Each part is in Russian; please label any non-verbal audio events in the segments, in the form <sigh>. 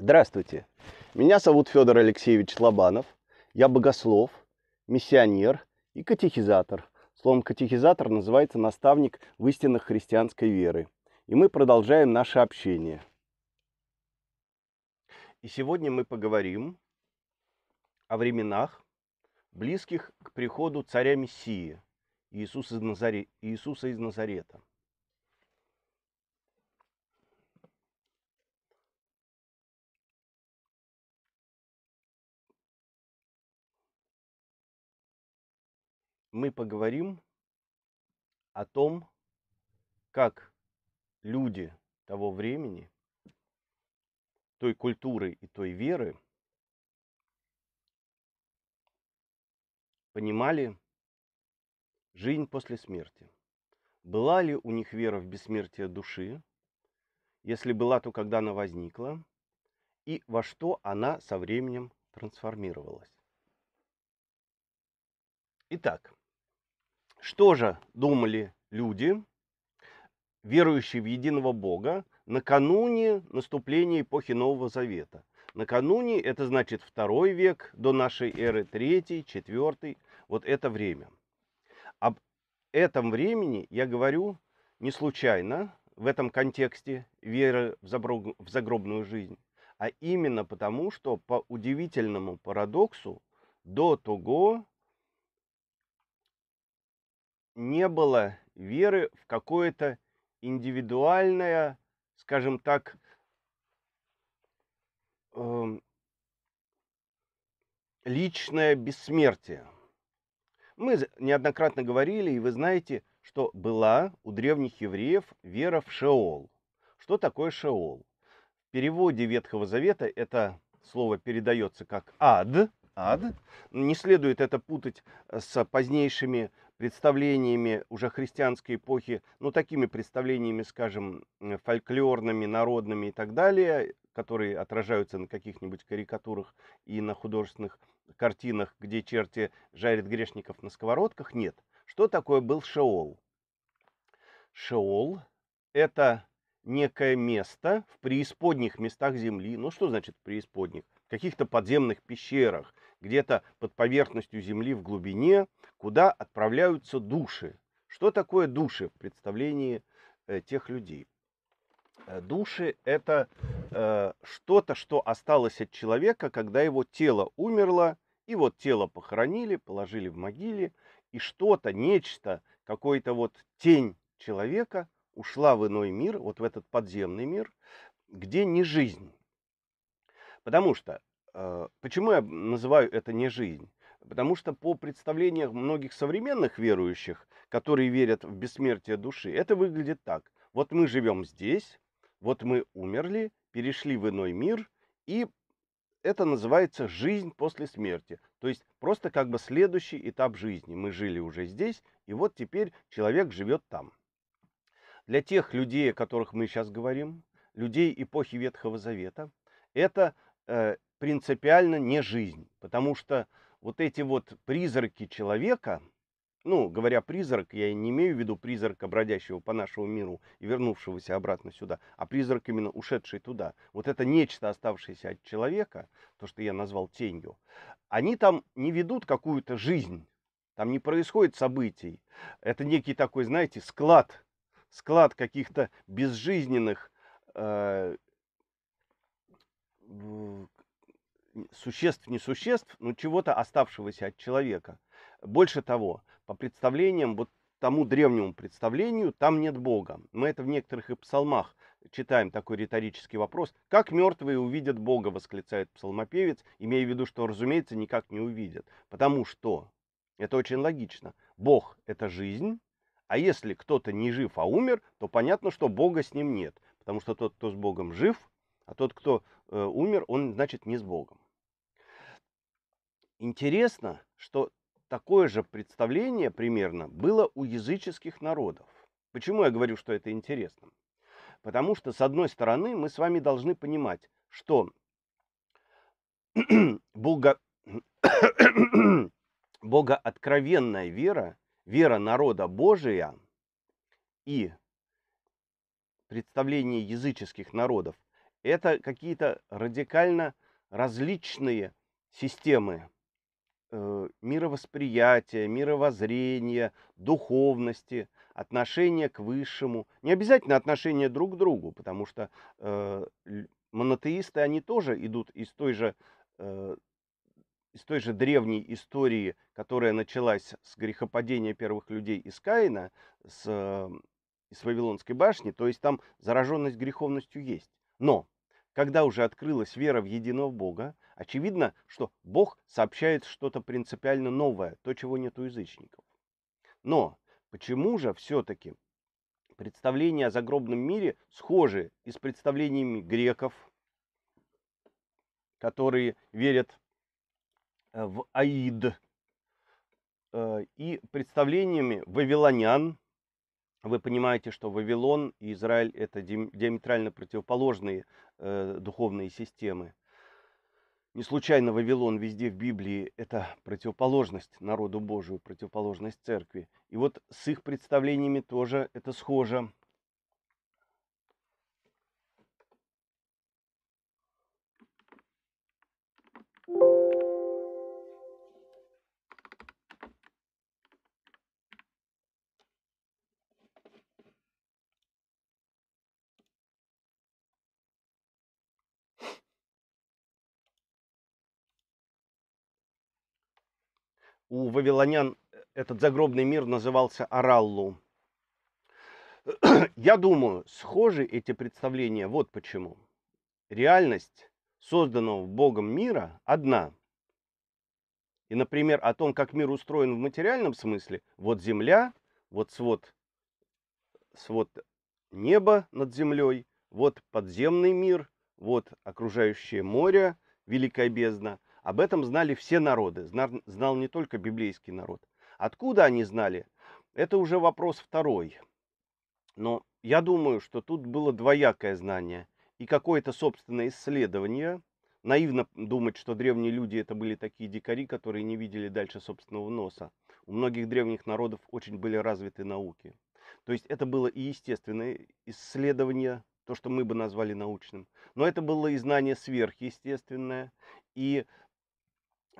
Здравствуйте, меня зовут Федор Алексеевич Лобанов, я богослов, миссионер и катехизатор. Словом катехизатор называется наставник в истинах христианской веры. И мы продолжаем наше общение. И сегодня мы поговорим о временах, близких к приходу царя Мессии, Иисуса из, Назаре... Иисуса из Назарета. мы поговорим о том, как люди того времени, той культуры и той веры понимали жизнь после смерти. Была ли у них вера в бессмертие души? Если была, то когда она возникла? И во что она со временем трансформировалась? Итак, что же думали люди, верующие в единого Бога, накануне наступления эпохи Нового Завета? Накануне это значит второй век до нашей эры, третий, четвертый, вот это время. Об этом времени я говорю не случайно в этом контексте веры в загробную жизнь, а именно потому, что по удивительному парадоксу до того не было веры в какое-то индивидуальное, скажем так, эм, личное бессмертие. Мы неоднократно говорили, и вы знаете, что была у древних евреев вера в Шеол. Что такое Шеол? В переводе Ветхого Завета это слово передается как ад, ад. Не следует это путать с позднейшими представлениями уже христианской эпохи, ну такими представлениями, скажем, фольклорными, народными и так далее, которые отражаются на каких-нибудь карикатурах и на художественных картинах, где черти жарят грешников на сковородках, нет. Что такое был Шеол? Шеол – это некое место в преисподних местах Земли. Ну что значит преисподних? В каких-то подземных пещерах – где-то под поверхностью земли в глубине, куда отправляются души. Что такое души в представлении э, тех людей? Э, души – это э, что-то, что осталось от человека, когда его тело умерло, и вот тело похоронили, положили в могиле, и что-то, нечто, какой-то вот тень человека ушла в иной мир, вот в этот подземный мир, где не жизнь. Потому что Э, почему я называю это не жизнь? Потому что по представлениям многих современных верующих, которые верят в бессмертие души, это выглядит так. Вот мы живем здесь, вот мы умерли, перешли в иной мир, и это называется жизнь после смерти. То есть просто как бы следующий этап жизни. Мы жили уже здесь, и вот теперь человек живет там. Для тех людей, о которых мы сейчас говорим, людей эпохи Ветхого Завета, это э, принципиально не жизнь. Потому что вот эти вот призраки человека, ну, говоря призрак, я не имею в виду призрака, бродящего по нашему миру и вернувшегося обратно сюда, а призрак именно ушедший туда. Вот это нечто, оставшееся от человека, то, что я назвал тенью, они там не ведут какую-то жизнь, там не происходит событий. Это некий такой, знаете, склад, склад каких-то безжизненных, э, существ, несуществ, но чего-то оставшегося от человека. Больше того, по представлениям, вот тому древнему представлению, там нет Бога. Мы это в некоторых и псалмах читаем такой риторический вопрос. Как мертвые увидят Бога, восклицает псалмопевец, имея в виду, что, разумеется, никак не увидят. Потому что, это очень логично, Бог – это жизнь, а если кто-то не жив, а умер, то понятно, что Бога с ним нет. Потому что тот, кто с Богом жив, а тот, кто э, умер, он, значит, не с Богом. Интересно, что такое же представление примерно было у языческих народов. Почему я говорю, что это интересно? Потому что, с одной стороны, мы с вами должны понимать, что <clears throat> Бога... <clears throat> богооткровенная вера, вера народа Божия и представление языческих народов – это какие-то радикально различные системы Э, мировосприятия, мировоззрения, духовности, отношения к высшему. Не обязательно отношения друг к другу, потому что э, монотеисты, они тоже идут из той же, э, из той же древней истории, которая началась с грехопадения первых людей из Каина, с, э, из Вавилонской башни, то есть там зараженность греховностью есть. Но когда уже открылась вера в единого Бога, очевидно, что Бог сообщает что-то принципиально новое, то, чего нет у язычников. Но почему же все-таки представления о загробном мире схожи и с представлениями греков, которые верят э, в Аид, э, и представлениями вавилонян, вы понимаете, что Вавилон и Израиль – это диаметрально противоположные э, духовные системы. Не случайно Вавилон везде в Библии – это противоположность народу Божию, противоположность церкви. И вот с их представлениями тоже это схоже. У вавилонян э, этот загробный мир назывался Араллу. <clears throat> Я думаю, схожи эти представления вот почему. Реальность созданного Богом мира одна. И, например, о том, как мир устроен в материальном смысле, вот земля, вот свод, свод неба над землей, вот подземный мир, вот окружающее море, великая бездна – об этом знали все народы, знал не только библейский народ. Откуда они знали, это уже вопрос второй. Но я думаю, что тут было двоякое знание и какое-то собственное исследование. Наивно думать, что древние люди это были такие дикари, которые не видели дальше собственного носа. У многих древних народов очень были развиты науки. То есть это было и естественное исследование, то, что мы бы назвали научным. Но это было и знание сверхъестественное, и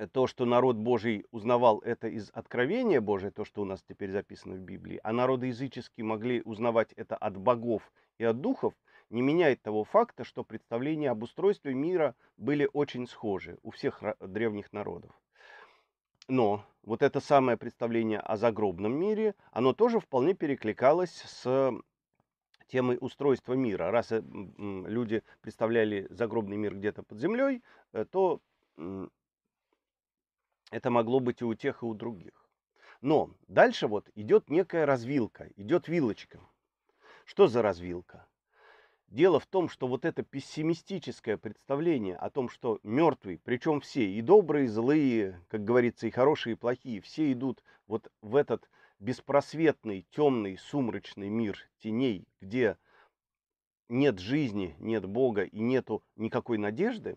то, что народ Божий узнавал это из откровения Божия, то, что у нас теперь записано в Библии, а народы языческие могли узнавать это от богов и от духов, не меняет того факта, что представления об устройстве мира были очень схожи у всех древних народов. Но вот это самое представление о загробном мире, оно тоже вполне перекликалось с темой устройства мира. Раз э, люди представляли загробный мир где-то под землей, э, то это могло быть и у тех, и у других. Но дальше вот идет некая развилка, идет вилочка. Что за развилка? Дело в том, что вот это пессимистическое представление о том, что мертвые, причем все, и добрые, и злые, как говорится, и хорошие, и плохие, все идут вот в этот беспросветный, темный, сумрачный мир теней, где нет жизни, нет Бога и нету никакой надежды,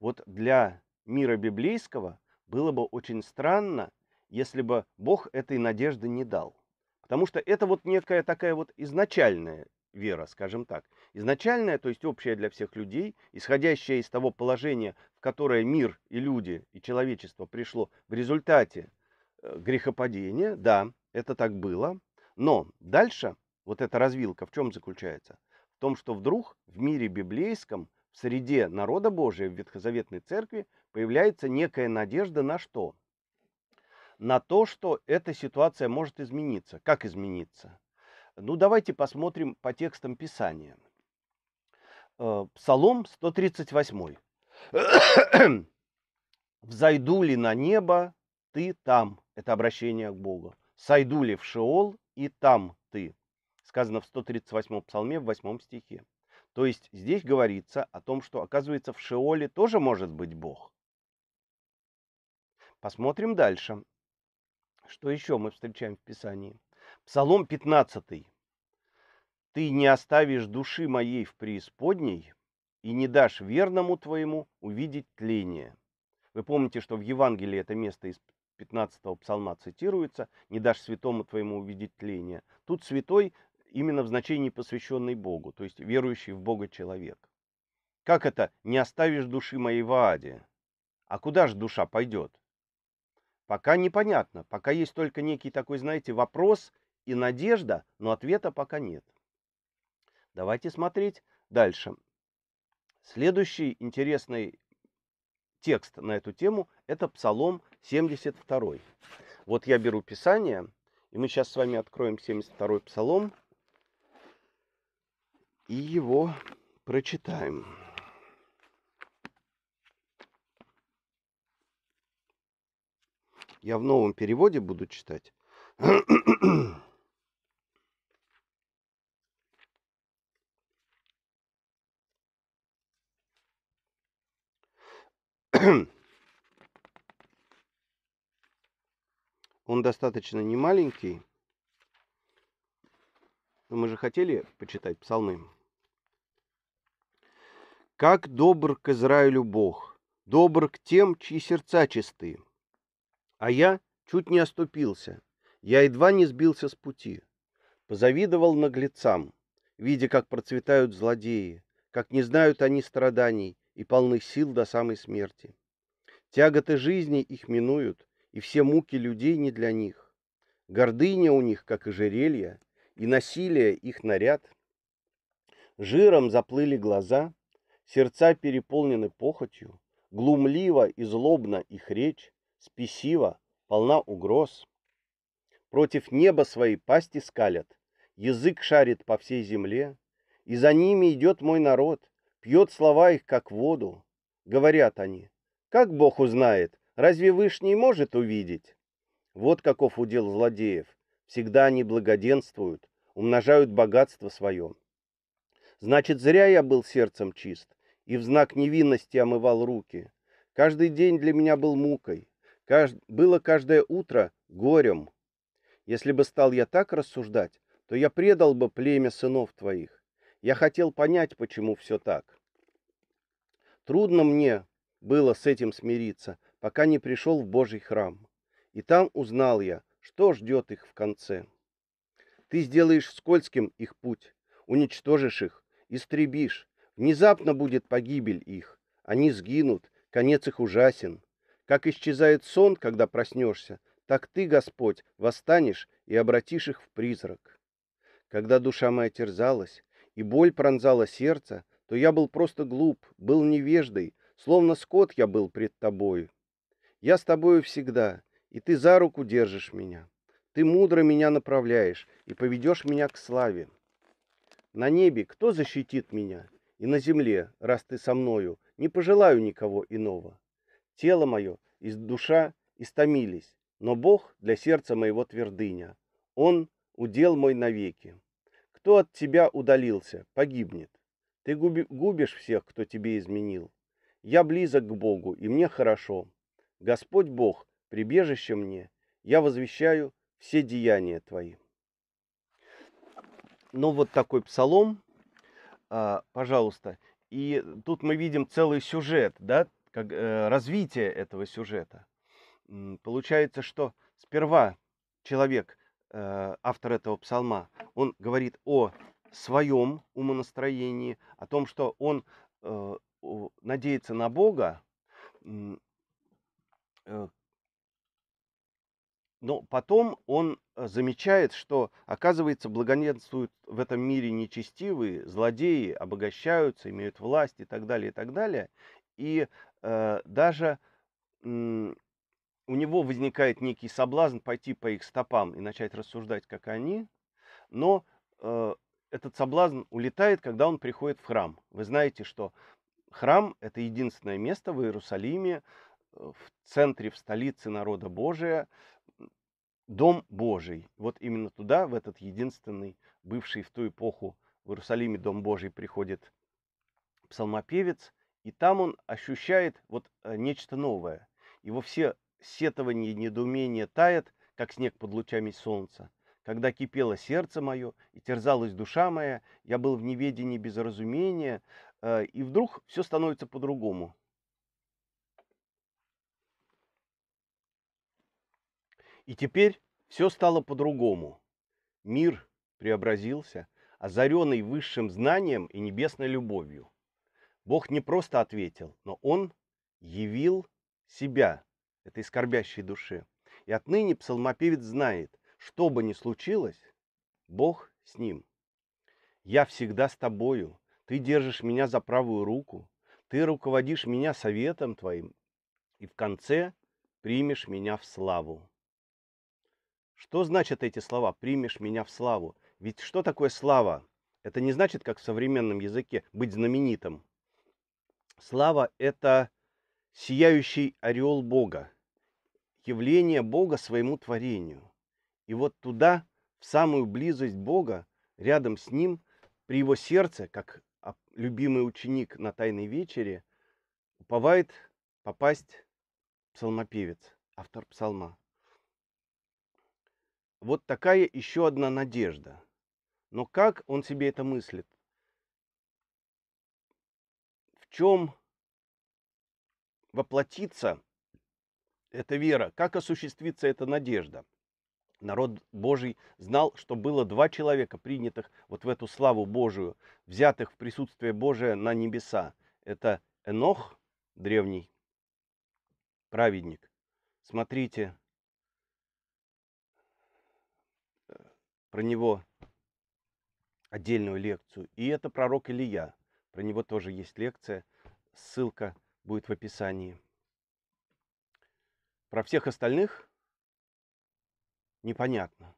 вот для мира библейского было бы очень странно, если бы Бог этой надежды не дал. Потому что это вот некая такая вот изначальная вера, скажем так. Изначальная, то есть общая для всех людей, исходящая из того положения, в которое мир и люди, и человечество пришло в результате э, грехопадения. Да, это так было. Но дальше вот эта развилка в чем заключается? В том, что вдруг в мире библейском, в среде народа Божия, в Ветхозаветной церкви появляется некая надежда на что? На то, что эта ситуация может измениться. Как измениться? Ну, давайте посмотрим по текстам Писания. Э, Псалом 138. «Взойду ли на небо, ты там». Это обращение к Богу. «Сойду ли в Шеол, и там ты». Сказано в 138 псалме в 8 стихе. То есть здесь говорится о том, что, оказывается, в Шеоле тоже может быть Бог. Посмотрим дальше. Что еще мы встречаем в Писании? Псалом 15. «Ты не оставишь души моей в преисподней и не дашь верному твоему увидеть тление». Вы помните, что в Евангелии это место из 15 псалма цитируется «Не дашь святому твоему увидеть тление». Тут святой именно в значении посвященный Богу, то есть верующий в Бога человек. Как это «не оставишь души моей в Ааде»? А куда же душа пойдет? Пока непонятно, пока есть только некий такой, знаете, вопрос и надежда, но ответа пока нет. Давайте смотреть дальше. Следующий интересный текст на эту тему – это Псалом 72. Вот я беру Писание, и мы сейчас с вами откроем 72 Псалом и его прочитаем. Я в новом переводе буду читать. Он достаточно не маленький. Но мы же хотели почитать псалмы. Как добр к Израилю Бог, добр к тем, чьи сердца чистые. А я чуть не оступился. Я едва не сбился с пути. Позавидовал наглецам, видя, как процветают злодеи, как не знают они страданий и полны сил до самой смерти. Тяготы жизни их минуют, и все муки людей не для них. Гордыня у них, как и жерелья, и насилие их наряд. Жиром заплыли глаза, сердца переполнены похотью, глумливо и злобно их речь, спесива, полна угроз. Против неба свои пасти скалят, язык шарит по всей земле, и за ними идет мой народ, пьет слова их, как воду. Говорят они, как Бог узнает, разве Вышний может увидеть? Вот каков удел злодеев, всегда они благоденствуют, умножают богатство свое. Значит, зря я был сердцем чист, и в знак невинности омывал руки. Каждый день для меня был мукой было каждое утро горем. Если бы стал я так рассуждать, то я предал бы племя сынов твоих. Я хотел понять, почему все так. Трудно мне было с этим смириться, пока не пришел в Божий храм. И там узнал я, что ждет их в конце. Ты сделаешь скользким их путь, уничтожишь их, истребишь. Внезапно будет погибель их. Они сгинут, конец их ужасен. Как исчезает сон, когда проснешься, так ты, Господь, восстанешь и обратишь их в призрак. Когда душа моя терзалась, и боль пронзала сердце, то я был просто глуп, был невеждой, словно скот я был пред тобою. Я с тобою всегда, и ты за руку держишь меня. Ты мудро меня направляешь и поведешь меня к славе. На небе кто защитит меня? И на земле, раз ты со мною, не пожелаю никого иного. Тело мое и душа истомились, но Бог для сердца моего твердыня. Он удел мой навеки. Кто от тебя удалился, погибнет. Ты губишь всех, кто тебе изменил. Я близок к Богу, и мне хорошо. Господь Бог, прибежище мне, я возвещаю все деяния твои. Ну вот такой псалом, а, пожалуйста. И тут мы видим целый сюжет, да, как, э, развитие этого сюжета. Получается, что сперва человек, э, автор этого псалма, он говорит о своем умонастроении, о том, что он э, надеется на Бога, э, но потом он э, замечает, что, оказывается, благоненствуют в этом мире нечестивые, злодеи обогащаются, имеют власть и так далее, и так далее. И Э, даже у него возникает некий соблазн пойти по их стопам и начать рассуждать, как они, но э, этот соблазн улетает, когда он приходит в храм. Вы знаете, что храм – это единственное место в Иерусалиме, э, в центре, в столице народа Божия, Дом Божий. Вот именно туда, в этот единственный, бывший в ту эпоху в Иерусалиме Дом Божий, приходит псалмопевец – и там он ощущает вот э, нечто новое. Его все сетования и недоумения тает, как снег под лучами солнца. Когда кипело сердце мое и терзалась душа моя, я был в неведении без разумения, э, и вдруг все становится по-другому. И теперь все стало по-другому. Мир преобразился, озаренный высшим знанием и небесной любовью. Бог не просто ответил, но Он явил себя этой скорбящей душе. И отныне псалмопевец знает, что бы ни случилось, Бог с ним. «Я всегда с тобою, ты держишь меня за правую руку, ты руководишь меня советом твоим, и в конце примешь меня в славу». Что значат эти слова «примешь меня в славу»? Ведь что такое слава? Это не значит, как в современном языке, быть знаменитым. Слава – это сияющий орел Бога, явление Бога своему творению. И вот туда, в самую близость Бога, рядом с Ним, при Его сердце, как любимый ученик на Тайной вечере, уповает попасть псалмопевец, автор псалма. Вот такая еще одна надежда. Но как он себе это мыслит? чем воплотится эта вера, как осуществится эта надежда. Народ Божий знал, что было два человека, принятых вот в эту славу Божию, взятых в присутствие Божие на небеса. Это Энох, древний праведник. Смотрите, э, про него отдельную лекцию. И это пророк Илья, про него тоже есть лекция. Ссылка будет в описании. Про всех остальных непонятно.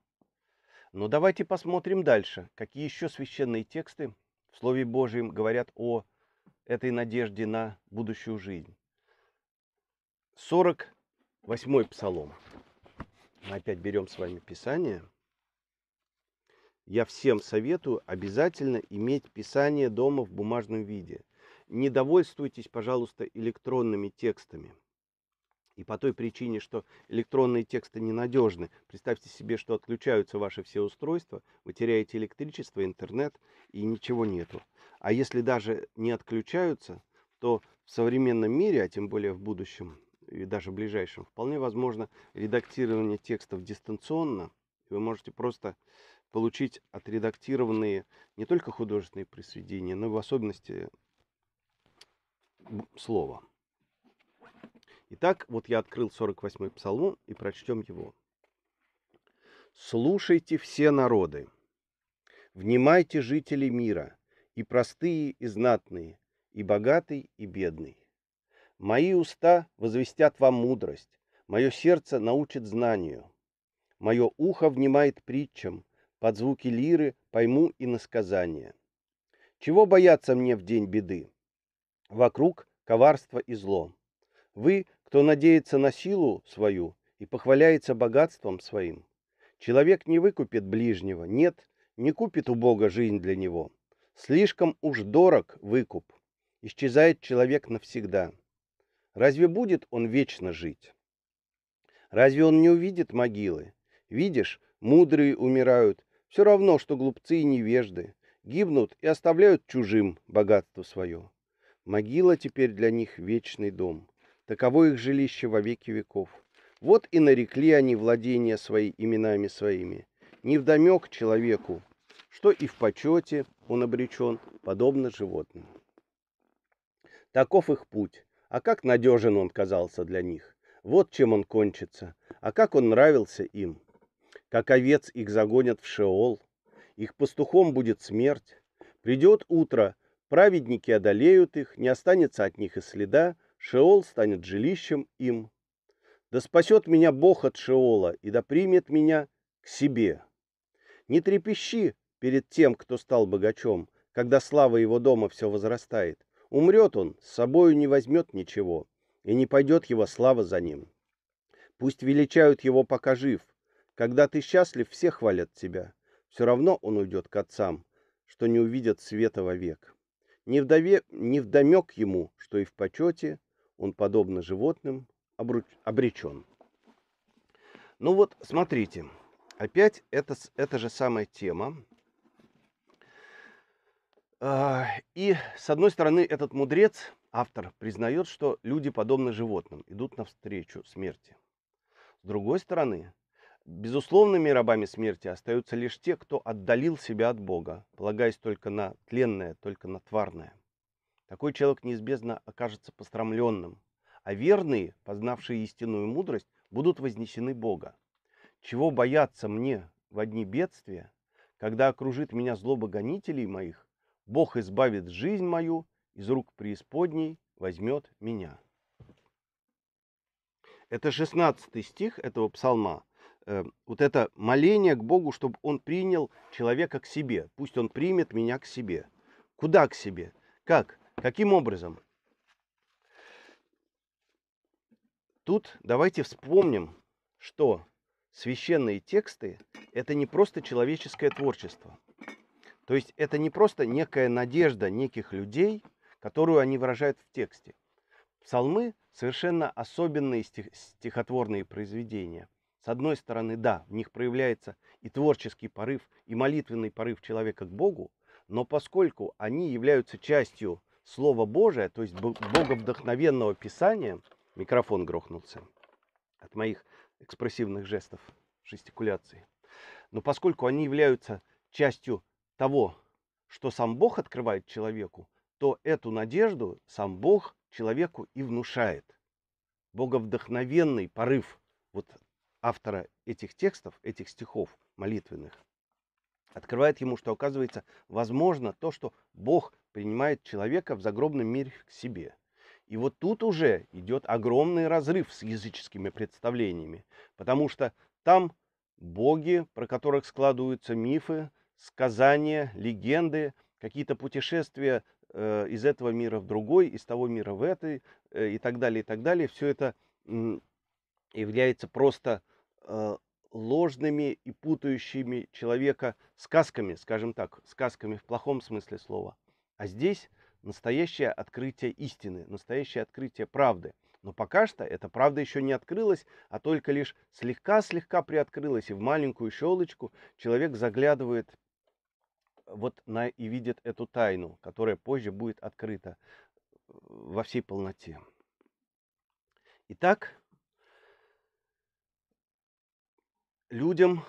Но ну, давайте посмотрим дальше, какие еще священные тексты в Слове Божьем говорят о этой надежде на будущую жизнь. 48-й псалом. Мы опять берем с вами Писание – я всем советую обязательно иметь писание дома в бумажном виде. Не довольствуйтесь, пожалуйста, электронными текстами. И по той причине, что электронные тексты ненадежны. Представьте себе, что отключаются ваши все устройства, вы теряете электричество, интернет и ничего нету. А если даже не отключаются, то в современном мире, а тем более в будущем и даже в ближайшем, вполне возможно редактирование текстов дистанционно. Вы можете просто получить отредактированные не только художественные произведения, но и в особенности слова. Итак, вот я открыл 48-й псалом и прочтем его. «Слушайте все народы, внимайте жители мира, и простые, и знатные, и богатый, и бедный. Мои уста возвестят вам мудрость, мое сердце научит знанию, мое ухо внимает притчам, под звуки лиры пойму и насказание. Чего бояться мне в день беды? Вокруг коварство и зло. Вы, кто надеется на силу свою и похваляется богатством своим, человек не выкупит ближнего, нет, не купит у Бога жизнь для него. Слишком уж дорог выкуп. Исчезает человек навсегда. Разве будет он вечно жить? Разве он не увидит могилы? Видишь, мудрые умирают, все равно, что глупцы и невежды, гибнут и оставляют чужим богатство свое. Могила теперь для них вечный дом. Таково их жилище во веки веков. Вот и нарекли они владения свои именами своими. Не в домек человеку, что и в почете он обречен, подобно животным. Таков их путь. А как надежен он казался для них. Вот чем он кончится. А как он нравился им как овец их загонят в Шеол, их пастухом будет смерть. Придет утро, праведники одолеют их, не останется от них и следа, Шеол станет жилищем им. Да спасет меня Бог от Шеола и да примет меня к себе. Не трепещи перед тем, кто стал богачом, когда слава его дома все возрастает. Умрет он, с собою не возьмет ничего, и не пойдет его слава за ним. Пусть величают его, пока жив – когда ты счастлив, все хвалят тебя. Все равно он уйдет к отцам, что не увидят света вовек. Не, вдове, не вдомек ему, что и в почете он, подобно животным, обруч, обречен. Ну вот, смотрите, опять это, это же самая тема. А, и, с одной стороны, этот мудрец, автор, признает, что люди, подобно животным, идут навстречу смерти. С другой стороны, Безусловными рабами смерти остаются лишь те, кто отдалил себя от Бога, полагаясь только на тленное, только на тварное. Такой человек неизбежно окажется пострамленным, а верные, познавшие истинную мудрость, будут вознесены Бога. Чего бояться мне в одни бедствия, когда окружит меня злоба гонителей моих, Бог избавит жизнь мою, из рук преисподней возьмет меня. Это 16 стих этого псалма – Э, вот это моление к Богу, чтобы он принял человека к себе. Пусть он примет меня к себе. Куда к себе? Как? Каким образом? Тут давайте вспомним, что священные тексты – это не просто человеческое творчество. То есть это не просто некая надежда неких людей, которую они выражают в тексте. Псалмы – совершенно особенные стих стихотворные произведения – с одной стороны, да, в них проявляется и творческий порыв, и молитвенный порыв человека к Богу, но поскольку они являются частью Слова Божия, то есть боговдохновенного Писания, микрофон грохнулся от моих экспрессивных жестов, жестикуляции, но поскольку они являются частью того, что сам Бог открывает человеку, то эту надежду сам Бог человеку и внушает. Боговдохновенный порыв, вот автора этих текстов, этих стихов молитвенных, открывает ему, что оказывается возможно то, что Бог принимает человека в загробном мире к себе. И вот тут уже идет огромный разрыв с языческими представлениями, потому что там боги, про которых складываются мифы, сказания, легенды, какие-то путешествия э, из этого мира в другой, из того мира в этот э, и так далее, и так далее. Все это являются просто э, ложными и путающими человека сказками, скажем так, сказками в плохом смысле слова. А здесь настоящее открытие истины, настоящее открытие правды. Но пока что эта правда еще не открылась, а только лишь слегка-слегка приоткрылась, и в маленькую щелочку человек заглядывает вот на и видит эту тайну, которая позже будет открыта э, во всей полноте. Итак, людям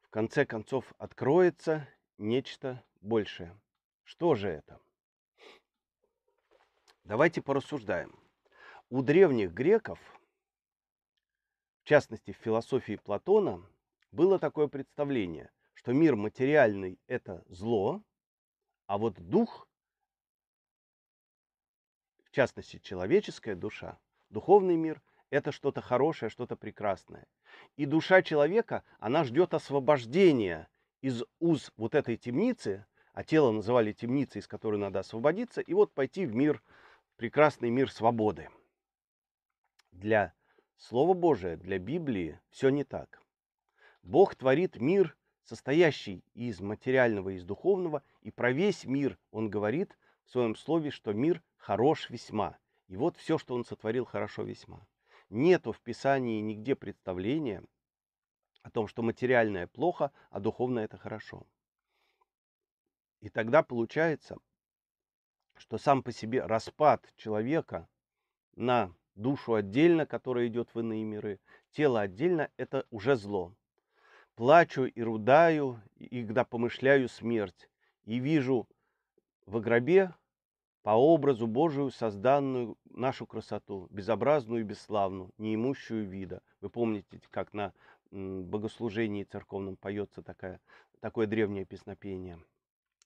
в конце концов откроется нечто большее. Что же это? Давайте порассуждаем. У древних греков, в частности в философии Платона, было такое представление, что мир материальный – это зло, а вот дух, в частности человеческая душа, духовный мир – это что-то хорошее, что-то прекрасное. И душа человека, она ждет освобождения из уз вот этой темницы, а тело называли темницей, из которой надо освободиться, и вот пойти в мир, в прекрасный мир свободы. Для Слова Божия, для Библии все не так. Бог творит мир, состоящий из материального, и из духовного, и про весь мир он говорит в своем слове, что мир хорош весьма. И вот все, что он сотворил, хорошо весьма. Нету в Писании нигде представления о том, что материальное плохо, а духовное это хорошо. И тогда получается, что сам по себе распад человека на душу отдельно, которая идет в иные миры, тело отдельно, это уже зло. Плачу и рудаю, и когда помышляю смерть, и вижу в гробе по образу Божию созданную нашу красоту, безобразную и бесславную, неимущую вида. Вы помните, как на богослужении церковном поется такая, такое древнее песнопение.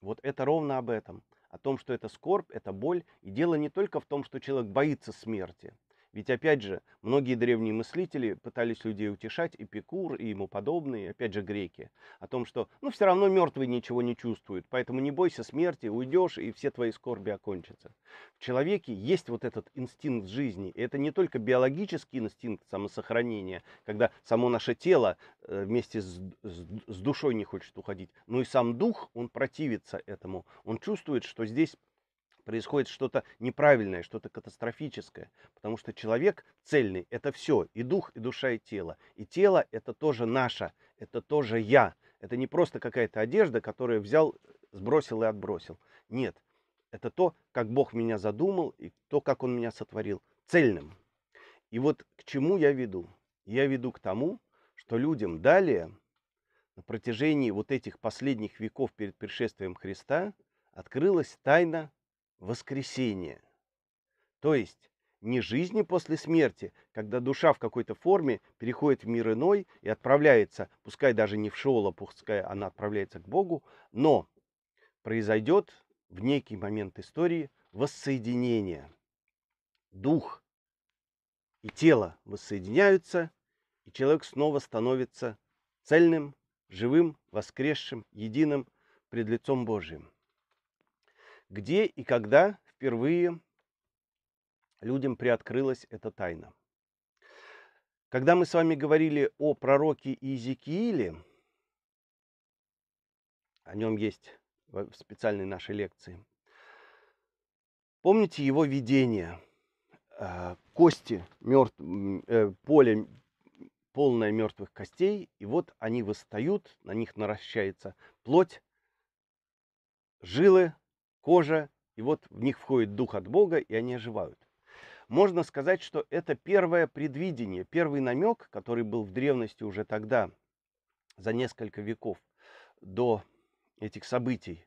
Вот это ровно об этом, о том, что это скорбь, это боль, и дело не только в том, что человек боится смерти – ведь, опять же, многие древние мыслители пытались людей утешать, Эпикур и ему подобные, опять же, греки, о том, что, ну, все равно мертвый ничего не чувствует, поэтому не бойся смерти, уйдешь, и все твои скорби окончатся. В человеке есть вот этот инстинкт жизни, и это не только биологический инстинкт самосохранения, когда само наше тело э, вместе с, с, с душой не хочет уходить, но и сам дух, он противится этому, он чувствует, что здесь происходит что-то неправильное, что-то катастрофическое. Потому что человек цельный – это все, и дух, и душа, и тело. И тело – это тоже наше, это тоже я. Это не просто какая-то одежда, которую взял, сбросил и отбросил. Нет, это то, как Бог меня задумал, и то, как Он меня сотворил, цельным. И вот к чему я веду? Я веду к тому, что людям далее, на протяжении вот этих последних веков перед пришествием Христа, открылась тайна воскресение. То есть не жизни после смерти, когда душа в какой-то форме переходит в мир иной и отправляется, пускай даже не в Шеола, пускай она отправляется к Богу, но произойдет в некий момент истории воссоединение. Дух и тело воссоединяются, и человек снова становится цельным, живым, воскресшим, единым пред лицом Божьим где и когда впервые людям приоткрылась эта тайна. Когда мы с вами говорили о пророке Иезекииле, о нем есть в специальной нашей лекции, помните его видение? А, кости, мертв... Э, поле полное мертвых костей, и вот они восстают, на них наращается плоть, жилы кожа, и вот в них входит дух от Бога, и они оживают. Можно сказать, что это первое предвидение, первый намек, который был в древности уже тогда, за несколько веков до этих событий.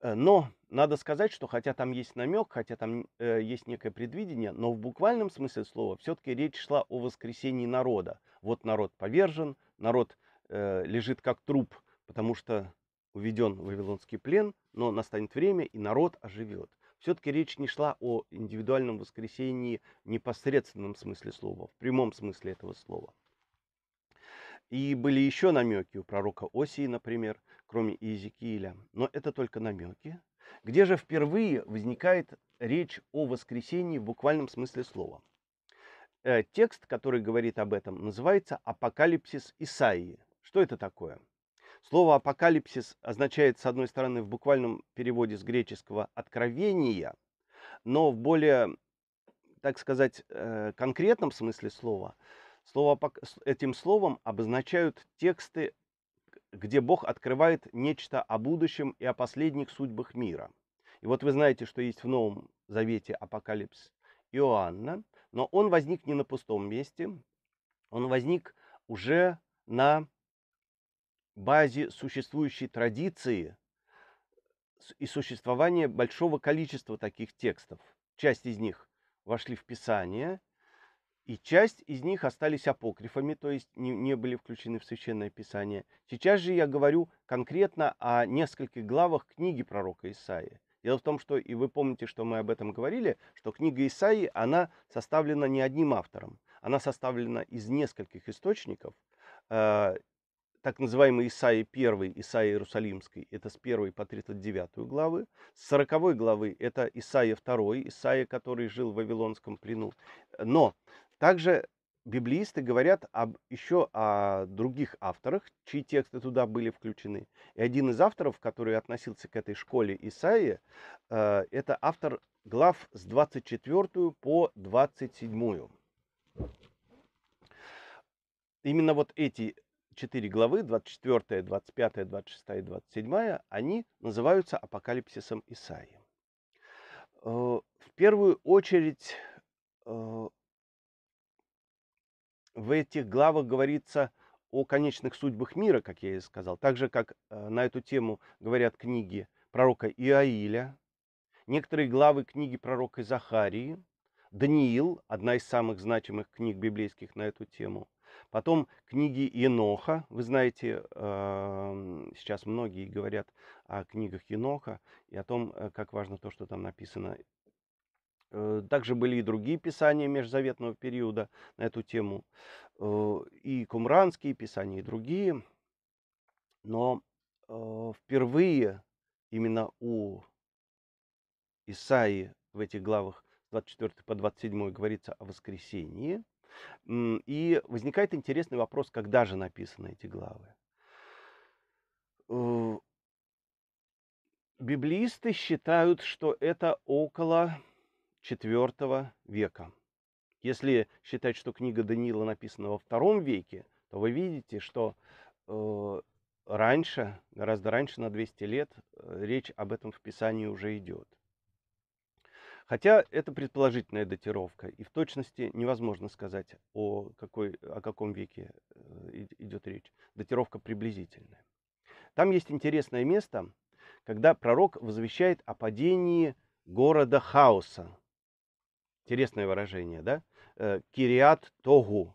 Э, но надо сказать, что хотя там есть намек, хотя там э, есть некое предвидение, но в буквальном смысле слова все-таки речь шла о воскресении народа. Вот народ повержен, народ э, лежит как труп, потому что уведен в Вавилонский плен, но настанет время, и народ оживет. Все-таки речь не шла о индивидуальном воскресении в непосредственном смысле слова, в прямом смысле этого слова. И были еще намеки у пророка Осии, например, кроме Иезекииля. Но это только намеки. Где же впервые возникает речь о воскресении в буквальном смысле слова? Э, текст, который говорит об этом, называется «Апокалипсис Исаии». Что это такое? Слово апокалипсис означает, с одной стороны, в буквальном переводе с греческого «откровение», но в более, так сказать, э, конкретном смысле слова, слово, этим словом обозначают тексты, где Бог открывает нечто о будущем и о последних судьбах мира. И вот вы знаете, что есть в Новом Завете апокалипсис Иоанна, но он возник не на пустом месте, он возник уже на базе существующей традиции и существования большого количества таких текстов. Часть из них вошли в Писание, и часть из них остались апокрифами, то есть не, не были включены в Священное Писание. Сейчас же я говорю конкретно о нескольких главах книги пророка Исаии. Дело в том, что, и вы помните, что мы об этом говорили, что книга Исаии, она составлена не одним автором. Она составлена из нескольких источников, э, так называемый Исаия 1, Исаия Иерусалимской, это с 1 по 39 главы. С 40 главы это Исаия 2, Исаия, который жил в Вавилонском плену. Но также библиисты говорят об, еще о других авторах, чьи тексты туда были включены. И один из авторов, который относился к этой школе Исаии, э, это автор глав с 24 по 27. Именно вот эти четыре главы, 24, 25, 26 и 27, они называются апокалипсисом Исаии. Э, в первую очередь э, в этих главах говорится о конечных судьбах мира, как я и сказал, так же, как э, на эту тему говорят книги пророка Иаиля, некоторые главы книги пророка Захарии, Даниил, одна из самых значимых книг библейских на эту тему – Потом книги Еноха. Вы знаете, эм, сейчас многие говорят о книгах Еноха и о том, э, как важно то, что там написано. Э, также были и другие писания межзаветного периода на эту тему. Э, и кумранские писания, и другие. Но впервые именно у Исаии в этих главах 24 по 27 говорится о воскресении – и возникает интересный вопрос, когда же написаны эти главы. Э, библиисты считают, что это около IV века. Если считать, что книга Даниила написана во втором веке, то вы видите, что э, раньше, гораздо раньше, на 200 лет, э, речь об этом в Писании уже идет. Хотя это предположительная датировка, и в точности невозможно сказать, о, какой, о каком веке э, идет речь. Датировка приблизительная. Там есть интересное место, когда пророк возвещает о падении города хаоса. Интересное выражение, да? Э, Кириат Тогу.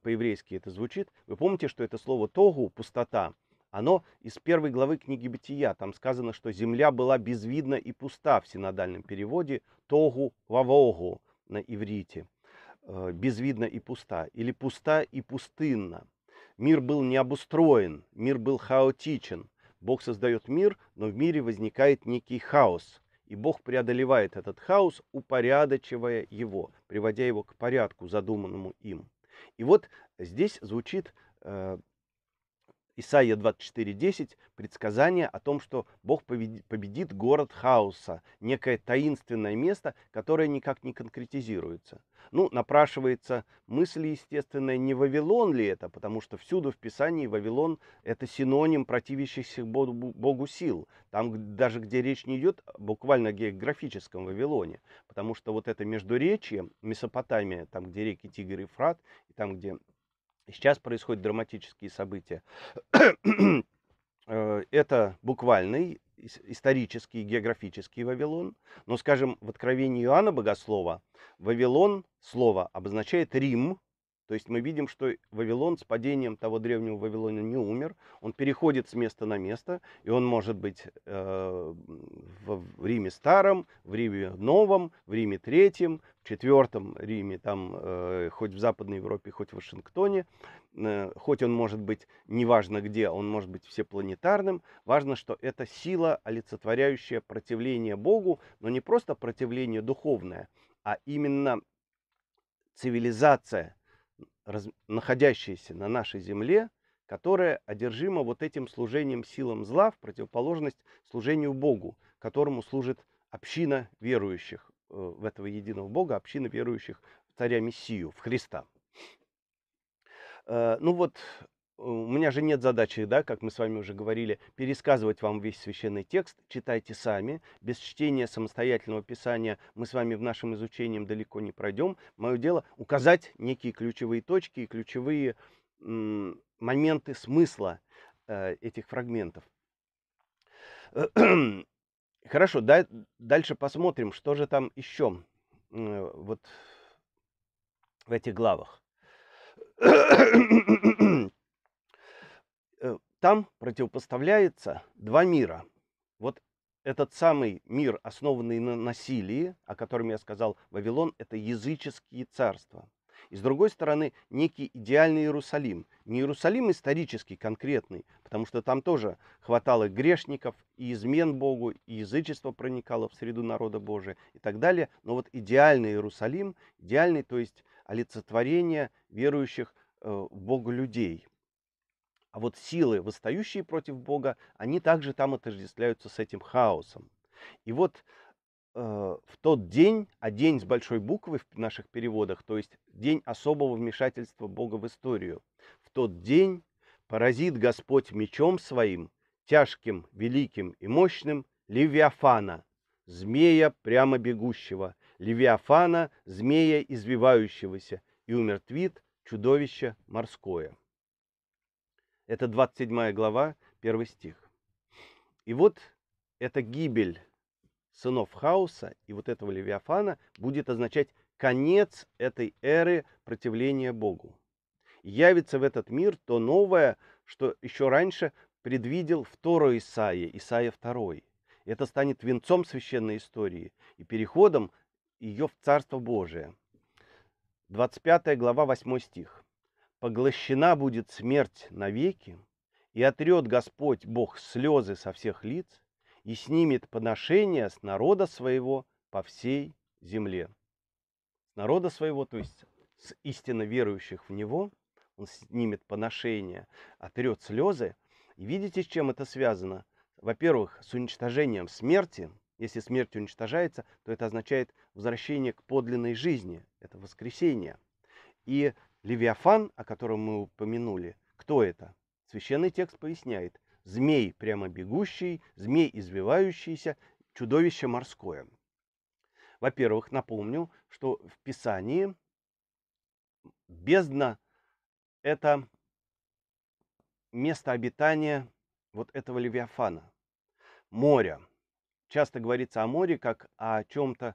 По-еврейски это звучит. Вы помните, что это слово Тогу, пустота, оно из первой главы книги Бытия. Там сказано, что земля была безвидна и пуста в синодальном переводе «тогу вавогу» на иврите. Э, «Безвидна и пуста» или «пуста и пустынна». Мир был необустроен, мир был хаотичен. Бог создает мир, но в мире возникает некий хаос – и Бог преодолевает этот хаос, упорядочивая его, приводя его к порядку, задуманному им. И вот здесь звучит э, Исайя 24.10 предсказание о том, что Бог победит город хаоса, некое таинственное место, которое никак не конкретизируется. Ну, напрашивается мысль, естественная, не Вавилон ли это, потому что всюду в Писании Вавилон – это синоним противящихся Богу сил. Там даже где речь не идет буквально о географическом Вавилоне, потому что вот это междуречье, Месопотамия, там, где реки Тигр и Фрат, и там, где Сейчас происходят драматические события. <clears throat> Э, это буквальный исторический географический Вавилон. Но, скажем, в Откровении Иоанна Богослова Вавилон слово обозначает Рим. То есть мы видим, что Вавилон с падением того древнего Вавилона не умер. Он переходит с места на место, и он может быть э, в, в Риме Старом, в Риме Новом, в Риме Третьем, четвертом Риме, там, э, хоть в Западной Европе, хоть в Вашингтоне, э, хоть он может быть неважно где, он может быть всепланетарным, важно, что это сила, олицетворяющая противление Богу, но не просто противление духовное, а именно цивилизация, раз, находящаяся на нашей земле, которая одержима вот этим служением силам зла в противоположность служению Богу, которому служит община верующих Э, в этого единого Бога община верующих в царя Мессию, в Христа. Э, ну вот, э, у меня же нет задачи, да, как мы с вами уже говорили, пересказывать вам весь священный текст, читайте сами. Без чтения самостоятельного писания мы с вами в нашем изучении далеко не пройдем. Мое дело указать некие ключевые точки и ключевые моменты смысла этих фрагментов. <clears throat> Хорошо, да, дальше посмотрим, что же там еще э, вот в этих главах. Э, там противопоставляется два мира. Вот этот самый мир, основанный на насилии, о котором я сказал, Вавилон – это языческие царства. И с другой стороны, некий идеальный Иерусалим. Не Иерусалим исторический, конкретный, потому что там тоже хватало грешников, и измен Богу, и язычество проникало в среду народа Божия и так далее. Но вот идеальный Иерусалим, идеальный, то есть олицетворение верующих э, в Бога людей. А вот силы, восстающие против Бога, они также там отождествляются с этим хаосом. И вот Э, в тот день, а день с большой буквы в наших переводах, то есть день особого вмешательства Бога в историю, в тот день поразит Господь мечом своим, тяжким, великим и мощным, Левиафана, змея прямо бегущего, Левиафана, змея извивающегося, и умертвит чудовище морское. Это 27 глава, 1 стих. И вот эта гибель сынов хаоса и вот этого Левиафана будет означать конец этой эры противления Богу. Явится в этот мир то новое, что еще раньше предвидел второй Исаия, Исаия второй. Это станет венцом священной истории и переходом ее в Царство Божие. 25 глава 8 стих. «Поглощена будет смерть навеки, и отрет Господь Бог слезы со всех лиц, и снимет поношение с народа своего по всей земле. С народа своего, то есть с истинно верующих в него, он снимет поношение, отрет слезы. И видите, с чем это связано? Во-первых, с уничтожением смерти. Если смерть уничтожается, то это означает возвращение к подлинной жизни. Это воскресение. И Левиафан, о котором мы упомянули, кто это? Священный текст поясняет змей прямо бегущий, змей извивающийся, чудовище морское. Во-первых, напомню, что в Писании бездна – это место обитания вот этого Левиафана, моря. Часто говорится о море как о чем-то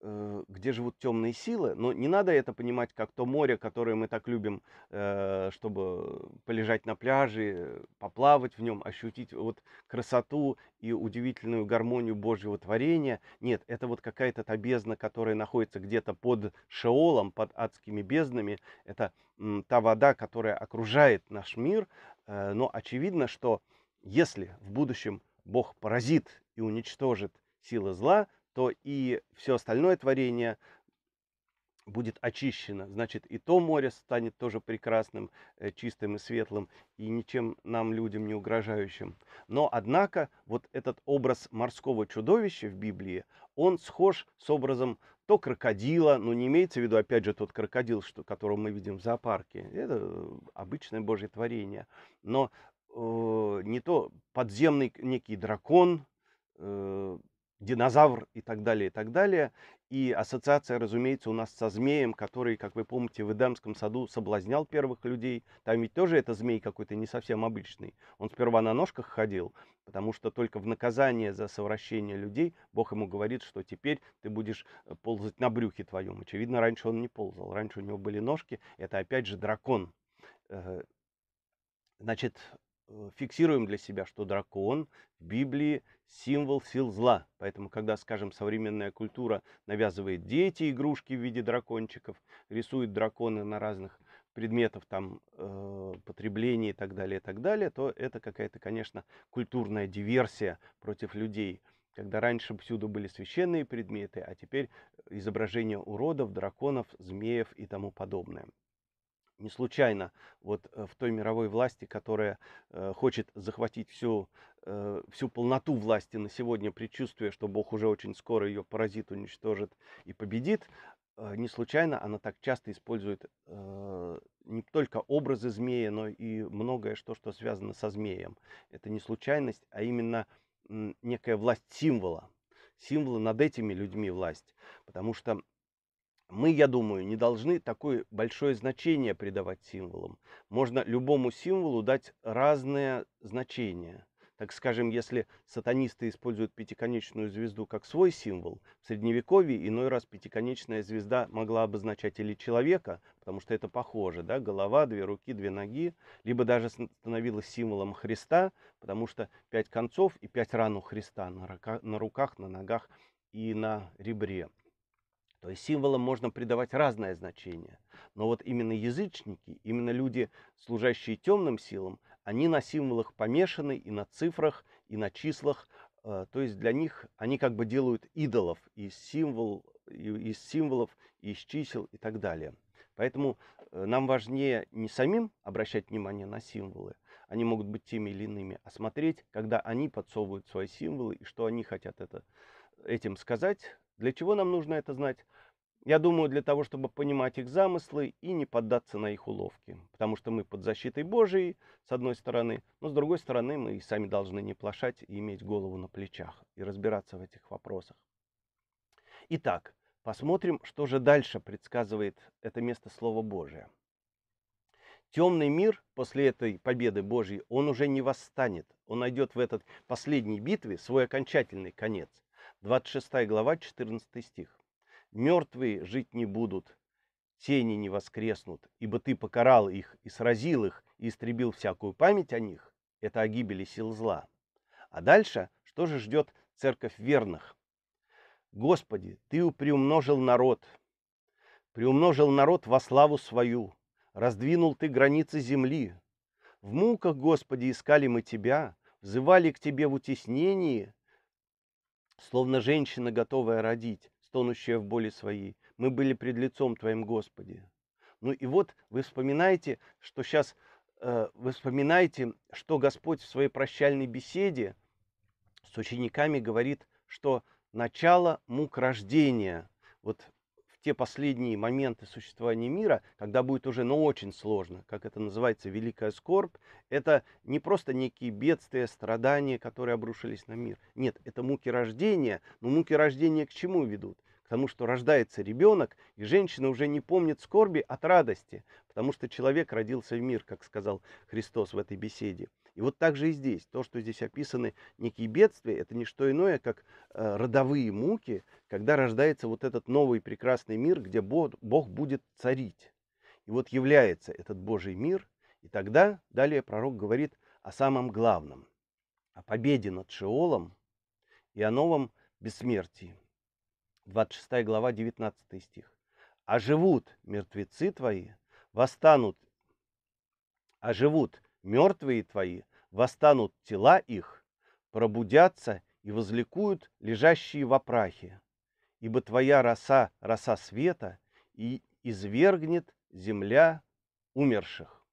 Э, где живут темные силы, но не надо это понимать как то море, которое мы так любим, э, чтобы полежать на пляже, поплавать в нем, ощутить вот красоту и удивительную гармонию Божьего творения. Нет, это вот какая-то та бездна, которая находится где-то под шеолом, под адскими безднами. Это та вода, которая окружает наш мир. Э, но очевидно, что если в будущем Бог поразит и уничтожит силы зла, то и все остальное творение будет очищено. Значит, и то море станет тоже прекрасным, э, чистым и светлым, и ничем нам, людям, не угрожающим. Но, однако, вот этот образ морского чудовища в Библии, он схож с образом то крокодила, но не имеется в виду, опять же, тот крокодил, что, которого мы видим в зоопарке. Это э, обычное божье творение. Но э, не то подземный некий дракон, э, динозавр и так далее, и так далее. И ассоциация, разумеется, у нас со змеем, который, как вы помните, в Эдамском саду соблазнял первых людей. Там ведь тоже это змей какой-то не совсем обычный. Он сперва на ножках ходил, потому что только в наказание за совращение людей Бог ему говорит, что теперь ты будешь э, ползать на брюхе твоем. Очевидно, раньше он не ползал, раньше у него были ножки. Это опять же дракон. Э, значит, Э, фиксируем для себя, что дракон в Библии символ сил зла. Поэтому, когда, скажем, современная культура навязывает дети игрушки в виде дракончиков, рисует драконы на разных предметов там э, потребления и так далее, и так далее, то это какая-то, конечно, культурная диверсия против людей. Когда раньше всюду были священные предметы, а теперь изображения уродов, драконов, змеев и тому подобное не случайно вот э, в той мировой власти, которая э, хочет захватить всю, э, всю полноту власти на сегодня, предчувствуя, что Бог уже очень скоро ее паразит уничтожит и победит, э, не случайно она так часто использует э, не только образы змея, но и многое, что, что связано со змеем. Это не случайность, а именно некая власть символа. Символа над этими людьми власть. Потому что мы, я думаю, не должны такое большое значение придавать символам. Можно любому символу дать разное значение. Так скажем, если сатанисты используют пятиконечную звезду как свой символ, в средневековье иной раз пятиконечная звезда могла обозначать или человека, потому что это похоже, да, голова, две руки, две ноги, либо даже становилась символом Христа, потому что пять концов и пять ран у Христа на руках, на ногах и на ребре. То есть символам можно придавать разное значение. Но вот именно язычники, именно люди, служащие темным силам, они на символах помешаны и на цифрах, и на числах. Э, то есть для них они как бы делают идолов из, символ, из символов, из чисел и так далее. Поэтому э, нам важнее не самим обращать внимание на символы, они могут быть теми или иными, а смотреть, когда они подсовывают свои символы и что они хотят это, этим сказать, для чего нам нужно это знать? Я думаю, для того, чтобы понимать их замыслы и не поддаться на их уловки. Потому что мы под защитой Божией, с одной стороны, но с другой стороны, мы и сами должны не плашать и иметь голову на плечах и разбираться в этих вопросах. Итак, посмотрим, что же дальше предсказывает это место Слова Божия. Темный мир после этой победы Божьей, он уже не восстанет. Он найдет в этой последней битве свой окончательный конец – 26 глава, 14 стих. «Мертвые жить не будут, тени не воскреснут, ибо ты покарал их и сразил их, и истребил всякую память о них». Это о гибели сил зла. А дальше, что же ждет церковь верных? «Господи, Ты приумножил народ, приумножил народ во славу свою, раздвинул Ты границы земли. В муках, Господи, искали мы Тебя, взывали к Тебе в утеснении, словно женщина, готовая родить, стонущая в боли своей. Мы были пред лицом Твоим, Господи. Ну и вот вы вспоминаете, что сейчас, э, вы вспоминаете, что Господь в своей прощальной беседе с учениками говорит, что начало мук рождения. Вот те последние моменты существования мира, когда будет уже, ну, очень сложно, как это называется, великая скорбь, это не просто некие бедствия, страдания, которые обрушились на мир. Нет, это муки рождения, но муки рождения к чему ведут? К тому, что рождается ребенок, и женщина уже не помнит скорби от радости, потому что человек родился в мир, как сказал Христос в этой беседе. И вот так же и здесь. То, что здесь описаны некие бедствия, это не что иное, как э, родовые муки, когда рождается вот этот новый прекрасный мир, где Бог будет царить. И вот является этот Божий мир, и тогда далее пророк говорит о самом главном, о победе над Шеолом и о новом бессмертии. 26 глава, 19 стих. «А живут мертвецы твои, восстанут, а живут мертвые твои, восстанут тела их, пробудятся и возликуют лежащие в прахе. Ибо твоя роса – роса света, и извергнет земля умерших.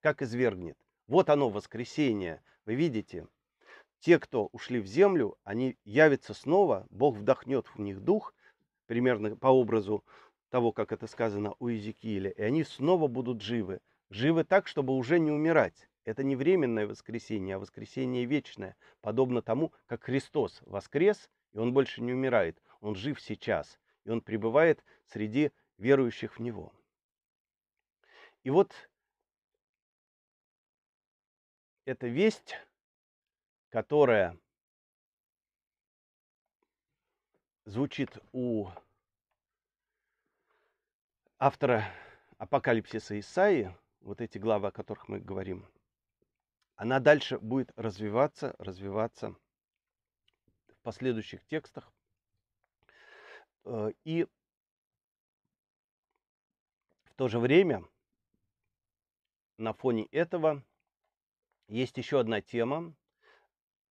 Как извергнет? Вот оно, воскресение. Вы видите, те, кто ушли в землю, они явятся снова, Бог вдохнет в них дух, примерно по образу того, как это сказано у Иезекииля, и они снова будут живы. Живы так, чтобы уже не умирать. Это не временное воскресение, а воскресение вечное, подобно тому, как Христос воскрес, и Он больше не умирает, Он жив сейчас, и Он пребывает среди верующих в Него. И вот эта весть, которая звучит у автора апокалипсиса Исаии, вот эти главы, о которых мы говорим – она дальше будет развиваться, развиваться в последующих текстах. Э, и в то же время на фоне этого есть еще одна тема.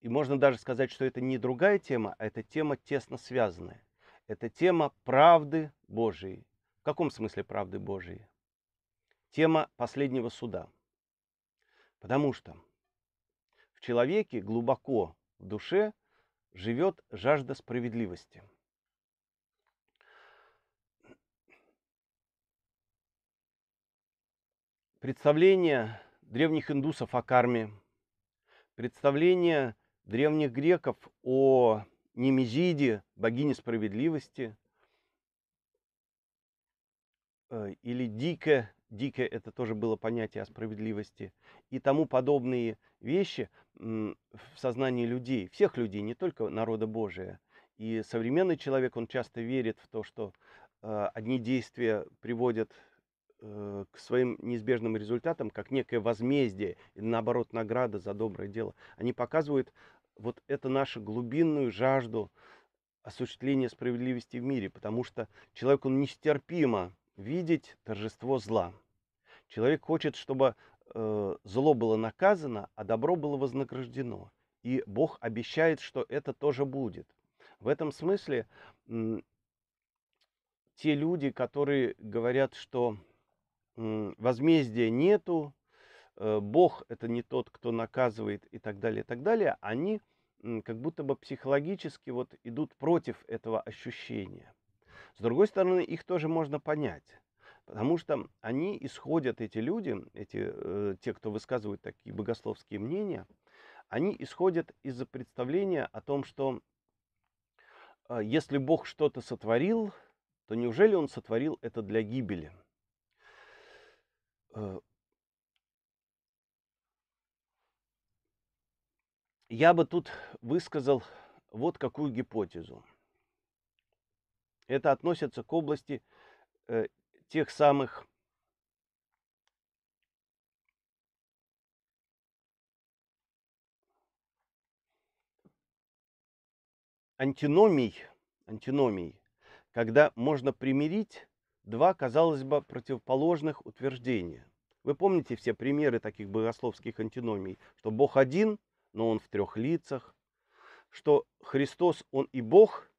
И можно даже сказать, что это не другая тема, а это тема тесно связанная. Это тема правды Божией. В каком смысле правды Божией? Тема последнего суда. Потому что человеке глубоко в душе живет жажда справедливости. Представление древних индусов о карме, представление древних греков о Немезиде, богине справедливости, э, или Дике, дикое это тоже было понятие о справедливости и тому подобные вещи в сознании людей, всех людей, не только народа Божия. И современный человек, он часто верит в то, что э, одни действия приводят э, к своим неизбежным результатам, как некое возмездие, и наоборот, награда за доброе дело. Они показывают вот это нашу глубинную жажду осуществления справедливости в мире, потому что человек, он нестерпимо видеть торжество зла. Человек хочет, чтобы э, зло было наказано, а добро было вознаграждено. И Бог обещает, что это тоже будет. В этом смысле э, те люди, которые говорят, что э, возмездия нету, э, Бог это не тот, кто наказывает и так далее, и так далее, они как будто бы психологически вот идут против этого ощущения. С другой стороны, их тоже можно понять. Потому что они исходят, эти люди, эти, э, те, кто высказывают такие богословские мнения, они исходят из представления о том, что э, если Бог что-то сотворил, то неужели Он сотворил это для гибели? Э, я бы тут высказал вот какую гипотезу. Это относится к области тех самых антиномий, антиномий, когда можно примирить два, казалось бы, противоположных утверждения. Вы помните все примеры таких богословских антиномий, что Бог один, но Он в трех лицах, что Христос, Он и Бог,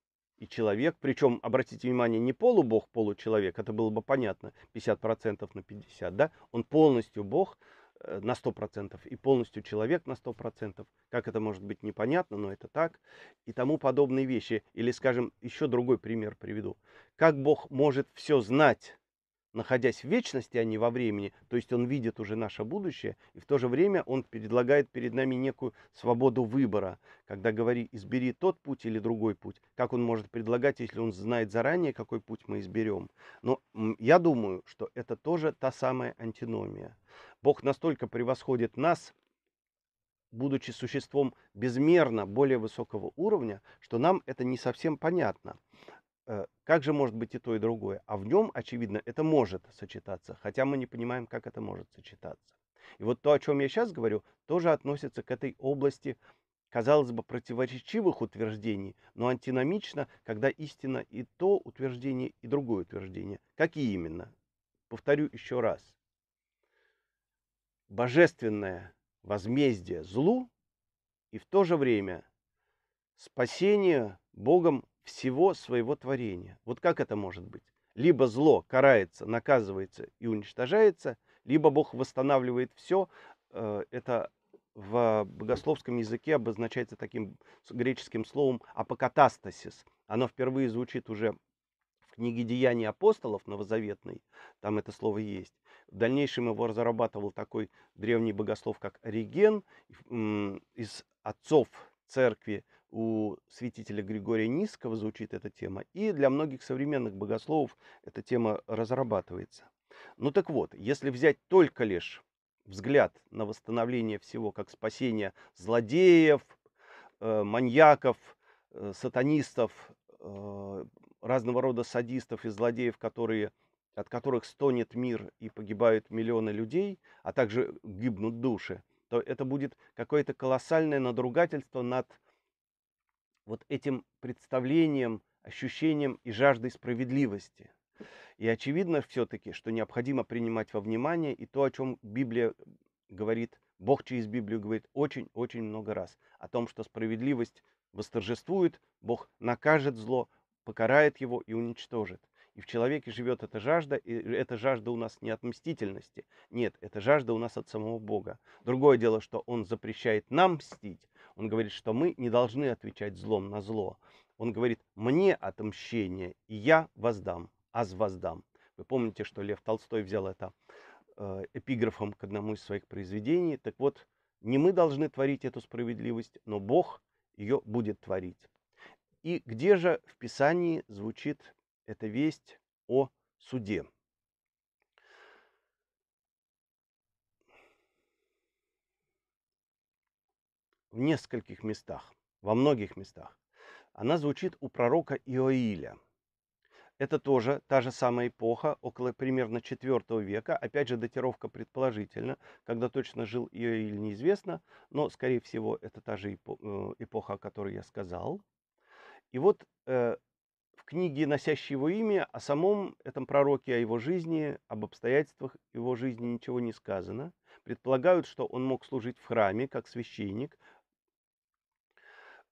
и человек. Причем, обратите внимание, не полубог, получеловек, это было бы понятно, 50% на 50%, да? Он полностью бог э, на 100% и полностью человек на 100%. Как это может быть непонятно, но это так. И тому подобные вещи. Или, скажем, еще другой пример приведу. Как Бог может все знать, находясь в вечности, а не во времени, то есть он видит уже наше будущее, и в то же время он предлагает перед нами некую свободу выбора, когда говори, избери тот путь или другой путь, как он может предлагать, если он знает заранее, какой путь мы изберем. Но я думаю, что это тоже та самая антиномия. Бог настолько превосходит нас, будучи существом безмерно более высокого уровня, что нам это не совсем понятно. Э, как же может быть и то, и другое? А в нем, очевидно, это может сочетаться, хотя мы не понимаем, как это может сочетаться. И вот то, о чем я сейчас говорю, тоже относится к этой области, казалось бы, противоречивых утверждений, но антиномично, когда истина и то утверждение, и другое утверждение. Какие именно? Повторю еще раз. Божественное возмездие злу и в то же время спасение Богом всего своего творения. Вот как это может быть? Либо зло карается, наказывается и уничтожается, либо Бог восстанавливает все. Э, это в богословском языке обозначается таким греческим словом апокатастасис. Оно впервые звучит уже в книге «Деяний апостолов» новозаветной, там это слово есть. В дальнейшем его разрабатывал такой древний богослов, как Ориген, из отцов церкви у святителя Григория Низкого звучит эта тема, и для многих современных богословов эта тема разрабатывается. Ну так вот, если взять только лишь взгляд на восстановление всего как спасение злодеев, э, маньяков, э, сатанистов, э, разного рода садистов и злодеев, которые, от которых стонет мир и погибают миллионы людей, а также гибнут души, то это будет какое-то колоссальное надругательство над вот этим представлением, ощущением и жаждой справедливости. И очевидно все-таки, что необходимо принимать во внимание и то, о чем Библия говорит, Бог через Библию говорит очень-очень много раз, о том, что справедливость восторжествует, Бог накажет зло, покарает его и уничтожит. И в человеке живет эта жажда, и эта жажда у нас не от мстительности. Нет, эта жажда у нас от самого Бога. Другое дело, что Он запрещает нам мстить, он говорит, что мы не должны отвечать злом на зло. Он говорит, мне отмщение, и я воздам, аз воздам. Вы помните, что Лев Толстой взял это э, эпиграфом к одному из своих произведений. Так вот, не мы должны творить эту справедливость, но Бог ее будет творить. И где же в Писании звучит эта весть о суде? в нескольких местах, во многих местах. Она звучит у пророка Иоиля. Это тоже та же самая эпоха, около примерно 4 века. Опять же, датировка предположительно, когда точно жил Иоиль неизвестно, но, скорее всего, это та же э, эпоха, о которой я сказал. И вот э, в книге, носящей его имя, о самом этом пророке, о его жизни, об обстоятельствах его жизни ничего не сказано. Предполагают, что он мог служить в храме как священник,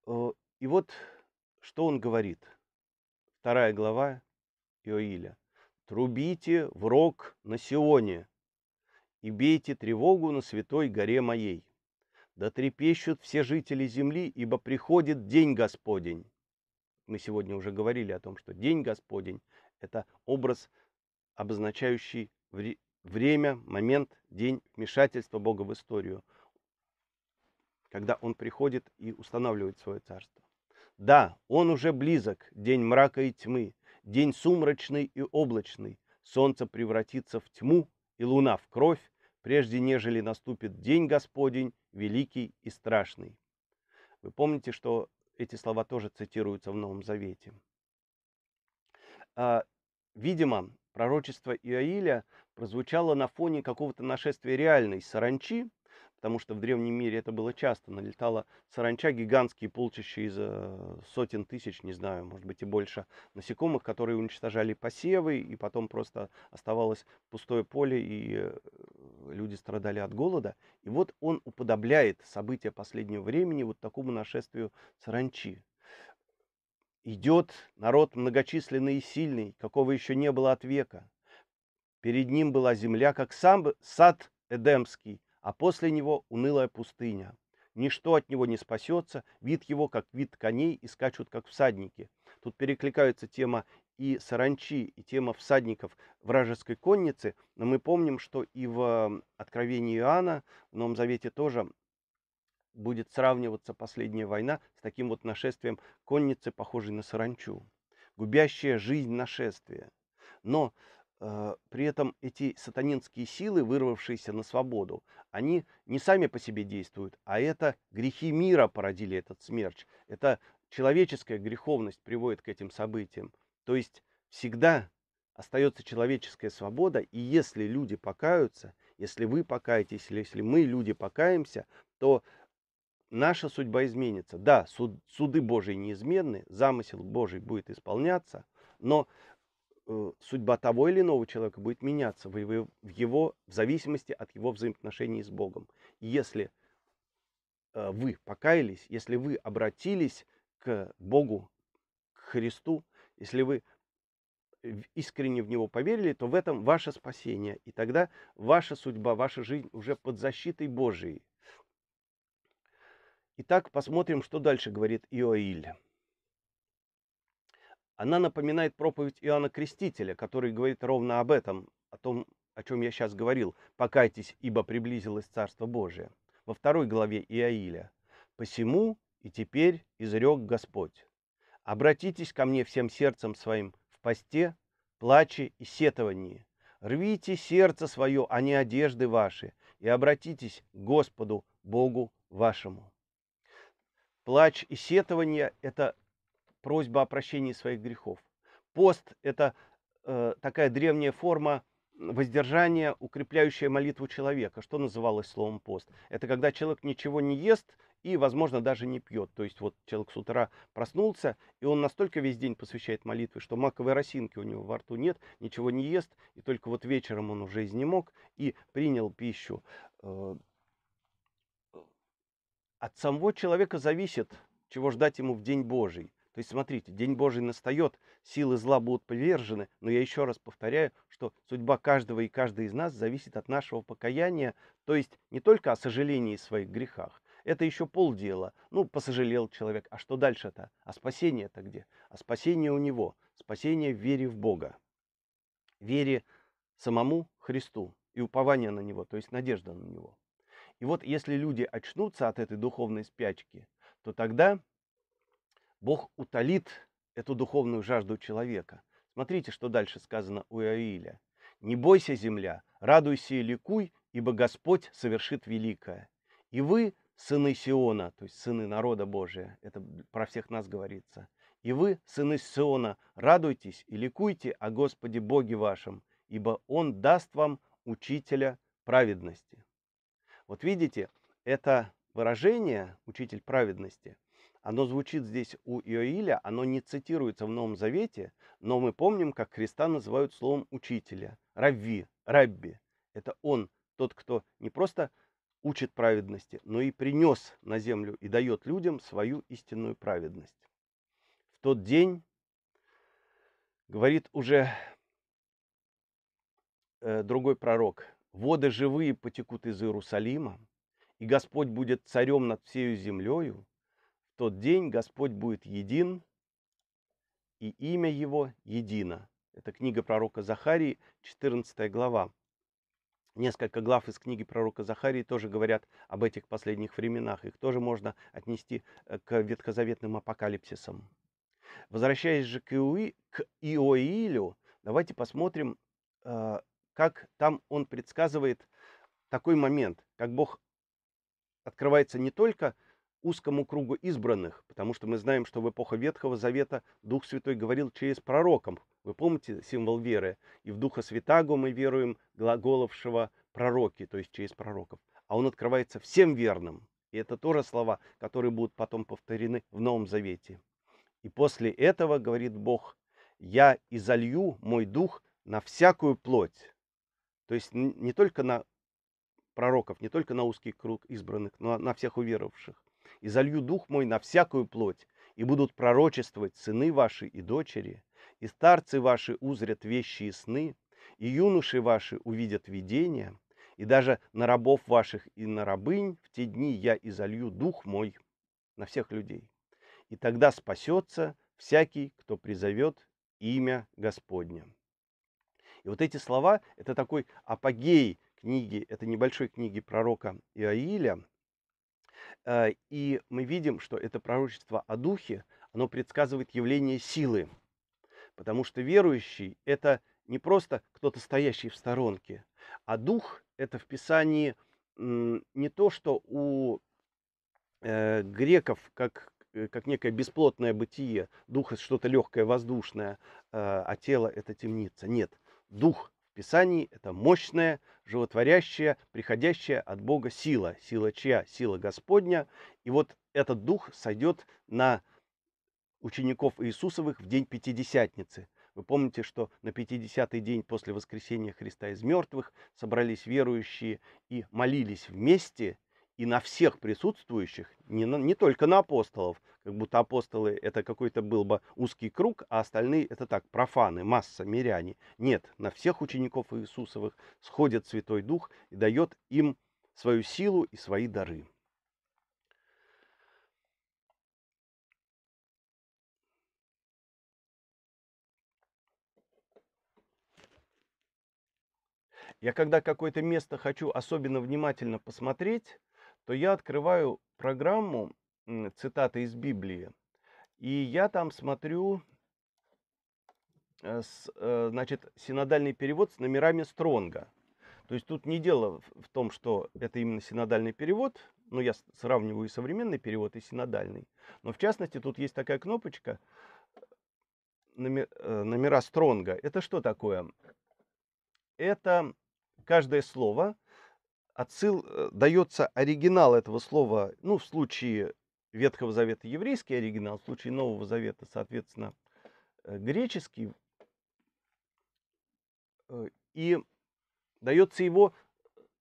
Э, и вот что он говорит. Вторая глава Иоиля. «Трубите в рог на Сионе и бейте тревогу на святой горе моей. Да трепещут все жители земли, ибо приходит день Господень». Мы сегодня уже говорили о том, что день Господень – это образ, обозначающий время, момент, день вмешательства Бога в историю – когда он приходит и устанавливает свое царство. Да, он уже близок, день мрака и тьмы, день сумрачный и облачный. Солнце превратится в тьму и луна в кровь, прежде нежели наступит день Господень, великий и страшный. Вы помните, что эти слова тоже цитируются в Новом Завете. А, видимо, пророчество Иаиля прозвучало на фоне какого-то нашествия реальной саранчи, потому что в древнем мире это было часто. Налетала саранча, гигантские полчища из э, сотен тысяч, не знаю, может быть и больше насекомых, которые уничтожали посевы, и потом просто оставалось пустое поле, и э, люди страдали от голода. И вот он уподобляет события последнего времени вот такому нашествию саранчи. Идет народ многочисленный и сильный, какого еще не было от века. Перед ним была земля, как сам сад Эдемский, а после него унылая пустыня. Ничто от него не спасется, вид его, как вид коней, и скачут, как всадники. Тут перекликаются тема и саранчи, и тема всадников вражеской конницы, но мы помним, что и в Откровении Иоанна, в Новом Завете тоже будет сравниваться последняя война с таким вот нашествием конницы, похожей на саранчу, губящее жизнь нашествие. Но Э, при этом эти сатанинские силы, вырвавшиеся на свободу, они не сами по себе действуют, а это грехи мира породили этот смерч. Это человеческая греховность приводит к этим событиям. То есть всегда остается человеческая свобода, и если люди покаются, если вы покаетесь, или если мы, люди, покаемся, то наша судьба изменится. Да, суд, суды Божии неизменны, замысел Божий будет исполняться, но Э, судьба того или иного человека будет меняться в его, в, его, в зависимости от его взаимоотношений с Богом. Если э, вы покаялись, если вы обратились к Богу, к Христу, если вы искренне в Него поверили, то в этом ваше спасение. И тогда ваша судьба, ваша жизнь уже под защитой Божией. Итак, посмотрим, что дальше говорит Иоиль. Она напоминает проповедь Иоанна Крестителя, который говорит ровно об этом, о том, о чем я сейчас говорил. «Покайтесь, ибо приблизилось Царство Божие» во второй главе Иаиля. «Посему и теперь изрек Господь. Обратитесь ко мне всем сердцем своим в посте, плаче и сетовании. Рвите сердце свое, а не одежды ваши, и обратитесь к Господу, Богу вашему». Плач и сетование – это просьба о прощении своих грехов. Пост – это э, такая древняя форма воздержания, укрепляющая молитву человека, что называлось словом пост. Это когда человек ничего не ест и, возможно, даже не пьет. То есть вот человек с утра проснулся, и он настолько весь день посвящает молитве, что маковой росинки у него во рту нет, ничего не ест, и только вот вечером он уже изнемог и принял пищу. Э, от самого человека зависит, чего ждать ему в день Божий. То есть, смотрите, День Божий настает, силы зла будут повержены, но я еще раз повторяю, что судьба каждого и каждой из нас зависит от нашего покаяния, то есть не только о сожалении своих грехах, это еще полдела. Ну, посожалел человек, а что дальше-то? А спасение-то где? А спасение у него, спасение в вере в Бога, вере самому Христу и упование на Него, то есть надежда на Него. И вот если люди очнутся от этой духовной спячки, то тогда Бог утолит эту духовную жажду человека. Смотрите, что дальше сказано у Иаиля. «Не бойся, земля, радуйся и ликуй, ибо Господь совершит великое. И вы, сыны Сиона, то есть сыны народа Божия, это про всех нас говорится, и вы, сыны Сиона, радуйтесь и ликуйте о Господе Боге вашем, ибо Он даст вам учителя праведности». Вот видите, это выражение «учитель праведности» – оно звучит здесь у Иоиля, оно не цитируется в Новом Завете, но мы помним, как Христа называют словом учителя, равви, рабби. Это он, тот, кто не просто учит праведности, но и принес на землю и дает людям свою истинную праведность. В тот день, говорит уже э, другой пророк, воды живые потекут из Иерусалима, и Господь будет царем над всею землею, тот день Господь будет един, и имя его едино. Это книга пророка Захарии, 14 глава. Несколько глав из книги пророка Захарии тоже говорят об этих последних временах. Их тоже можно отнести э, к ветхозаветным апокалипсисам. Возвращаясь же к, Иуи, к Иоилю, давайте посмотрим, э, как там он предсказывает такой момент, как Бог открывается не только узкому кругу избранных, потому что мы знаем, что в эпоху Ветхого Завета Дух Святой говорил через пророком. Вы помните символ веры? И в Духа Святаго мы веруем глаголовшего пророки, то есть через пророков. А он открывается всем верным. И это тоже слова, которые будут потом повторены в Новом Завете. И после этого, говорит Бог, я изолью мой дух на всякую плоть. То есть не только на пророков, не только на узкий круг избранных, но на всех уверовавших и залью дух мой на всякую плоть, и будут пророчествовать сыны ваши и дочери, и старцы ваши узрят вещи и сны, и юноши ваши увидят видения, и даже на рабов ваших и на рабынь в те дни я и залью дух мой на всех людей. И тогда спасется всякий, кто призовет имя Господня. И вот эти слова – это такой апогей книги, это небольшой книги пророка Иаиля, Э, и мы видим, что это пророчество о духе, оно предсказывает явление силы. Потому что верующий – это не просто кто-то стоящий в сторонке, а дух – это в Писании не то, что у э, греков, как, э, как некое бесплотное бытие, дух – это что-то легкое, воздушное, а тело – это темница. Нет, дух Писании это мощная, животворящая, приходящая от Бога сила. Сила чья? Сила Господня. И вот этот дух сойдет на учеников Иисусовых в день Пятидесятницы. Вы помните, что на 50-й день после воскресения Христа из мертвых собрались верующие и молились вместе – и на всех присутствующих, не, на, не только на апостолов, как будто апостолы это какой-то был бы узкий круг, а остальные это так, профаны, масса, миряне. Нет, на всех учеников Иисусовых сходит Святой Дух и дает им свою силу и свои дары. Я когда какое-то место хочу особенно внимательно посмотреть, то я открываю программу цитаты из Библии, и я там смотрю э, э, значит, синодальный перевод с номерами Стронга. То есть тут не дело в том, что это именно синодальный перевод, но я сравниваю и современный перевод, и синодальный. Но в частности, тут есть такая кнопочка номер, э, номера Стронга. Это что такое? Это каждое слово отсыл, э, дается оригинал этого слова, ну, в случае Ветхого Завета еврейский оригинал, в случае Нового Завета, соответственно, э, греческий. Э, и дается его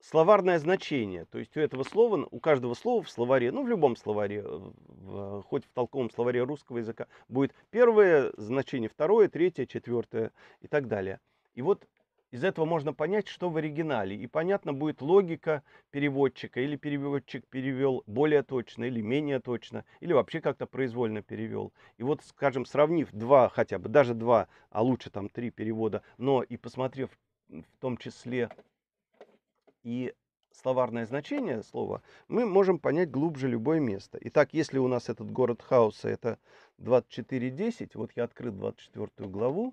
словарное значение. То есть у этого слова, у каждого слова в словаре, ну в любом словаре, в, хоть в толковом словаре русского языка, будет первое значение, второе, третье, четвертое и так далее. И вот из этого можно понять, что в оригинале, и понятно будет логика переводчика, или переводчик перевел более точно, или менее точно, или вообще как-то произвольно перевел. И вот, скажем, сравнив два, хотя бы даже два, а лучше там три перевода, но и посмотрев в том числе и словарное значение слова, мы можем понять глубже любое место. Итак, если у нас этот город хаоса это 24.10, вот я открыл 24 главу,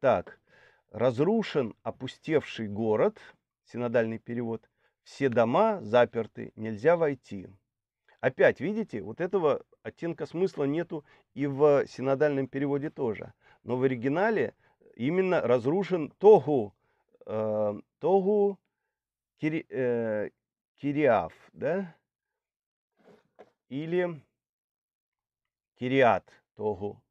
так, Разрушен опустевший город, синодальный перевод, все дома заперты, нельзя войти. Опять, видите, вот этого оттенка смысла нету и в синодальном переводе тоже. Но в оригинале именно разрушен тогу, э, тогу кири, э, кириаф, да? Или кириат тогу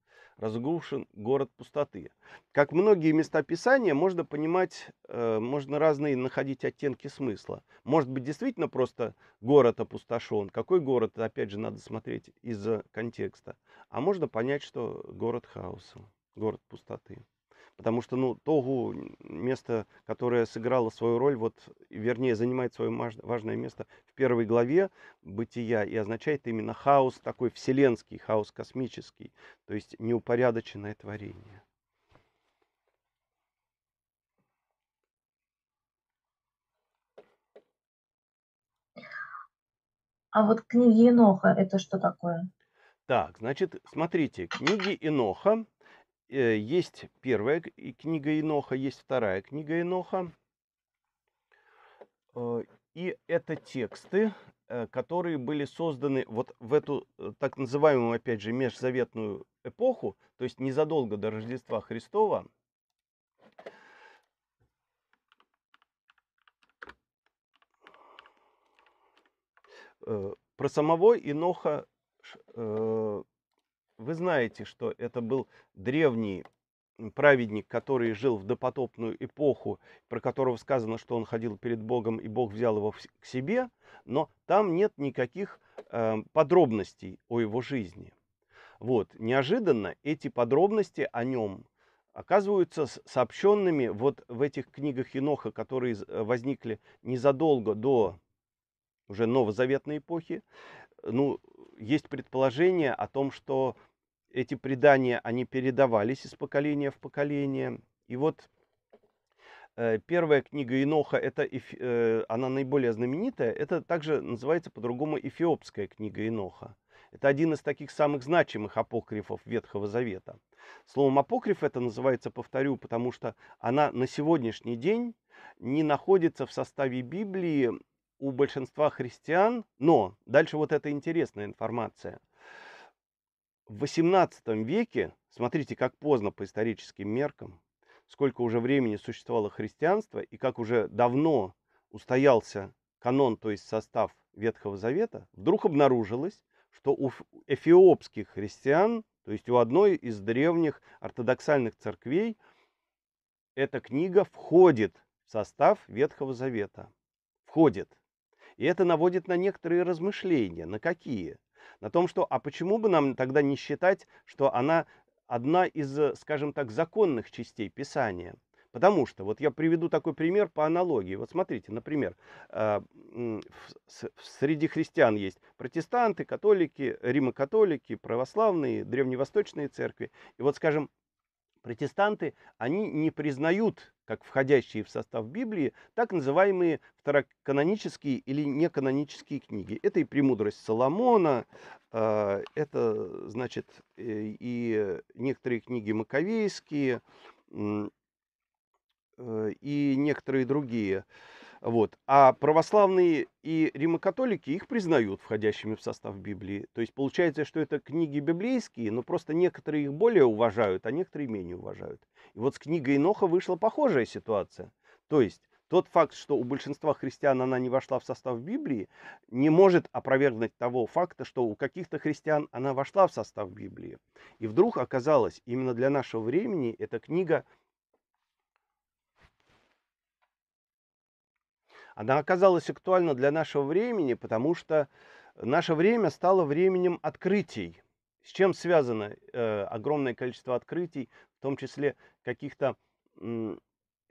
разрушен город пустоты. Как многие места Писания, можно понимать, э, можно разные находить оттенки смысла. Может быть, действительно просто город опустошен. Какой город, опять же, надо смотреть из-за контекста. А можно понять, что город хаоса, город пустоты. Потому что, ну, Тогу место, которое сыграло свою роль, вот, вернее, занимает свое важное место в первой главе бытия и означает именно хаос такой вселенский, хаос космический, то есть неупорядоченное творение. А вот книги Иноха это что такое? Так, значит, смотрите, книги Иноха Э, есть первая книга Иноха, есть вторая книга Иноха. Э, и это тексты, э, которые были созданы вот в эту так называемую, опять же, межзаветную эпоху, то есть незадолго до Рождества Христова. Про самого Иноха вы знаете, что это был древний праведник, который жил в допотопную эпоху, про которого сказано, что он ходил перед Богом, и Бог взял его к себе, но там нет никаких э, подробностей о его жизни. Вот, неожиданно эти подробности о нем оказываются сообщенными вот в этих книгах Еноха, которые э, возникли незадолго до уже новозаветной эпохи. Ну, есть предположение о том, что эти предания, они передавались из поколения в поколение. И вот э, первая книга Иноха, это, э, она наиболее знаменитая, это также называется по-другому Эфиопская книга Иноха. Это один из таких самых значимых апокрифов Ветхого Завета. Словом апокриф это называется, повторю, потому что она на сегодняшний день не находится в составе Библии у большинства христиан, но дальше вот эта интересная информация – в 18 веке, смотрите, как поздно по историческим меркам, сколько уже времени существовало христианство и как уже давно устоялся канон, то есть состав Ветхого Завета, вдруг обнаружилось, что у эфиопских христиан, то есть у одной из древних ортодоксальных церквей, эта книга входит в состав Ветхого Завета. Входит. И это наводит на некоторые размышления. На какие? на том, что а почему бы нам тогда не считать, что она одна из, э, скажем так, законных частей Писания. Потому что, вот я приведу такой пример по аналогии. Вот смотрите, например, а, среди христиан есть протестанты, католики, римокатолики, православные, древневосточные церкви. И вот, скажем, протестанты, они не признают как входящие в состав Библии, так называемые второканонические или неканонические книги. Это и «Премудрость Соломона», а, это, значит, э, и некоторые книги маковейские, э, и некоторые другие. Вот. А православные и римокатолики их признают входящими в состав Библии. То есть получается, что это книги библейские, но просто некоторые их более уважают, а некоторые менее уважают. И вот с книгой Иноха вышла похожая ситуация. То есть тот факт, что у большинства христиан она не вошла в состав Библии, не может опровергнуть того факта, что у каких-то христиан она вошла в состав Библии. И вдруг оказалось, именно для нашего времени эта книга – Она оказалась актуальна для нашего времени, потому что наше время стало временем открытий. С чем связано э, огромное количество открытий, в том числе каких-то э,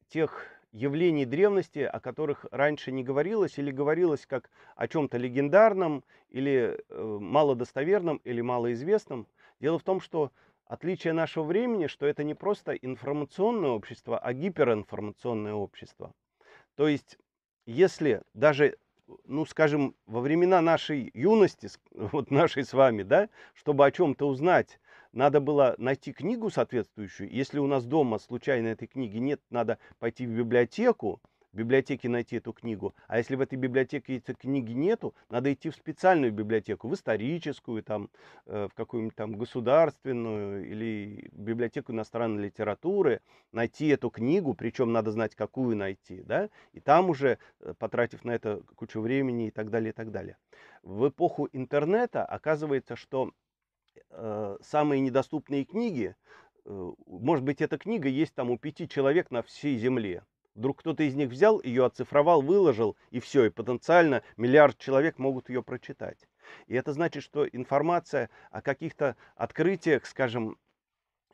тех явлений древности, о которых раньше не говорилось или говорилось как о чем-то легендарном или э, малодостоверном или малоизвестном. Дело в том, что отличие нашего времени, что это не просто информационное общество, а гиперинформационное общество. То есть если даже, ну, скажем, во времена нашей юности, <laughs> вот нашей с вами, да, чтобы о чем-то узнать, надо было найти книгу соответствующую. Если у нас дома случайно этой книги нет, надо пойти в библиотеку, в библиотеке найти эту книгу. А если в этой библиотеке этой книги нету, надо идти в специальную библиотеку, в историческую, там, э, в какую-нибудь там государственную или библиотеку иностранной литературы, найти эту книгу, причем надо знать, какую найти, да, и там уже, э, потратив на это кучу времени и так далее, и так далее. В эпоху интернета оказывается, что э, самые недоступные книги, э, может быть, эта книга есть там у пяти человек на всей земле. Вдруг кто-то из них взял ее, оцифровал, выложил, и все, и потенциально миллиард человек могут ее прочитать. И это значит, что информация о каких-то открытиях, скажем,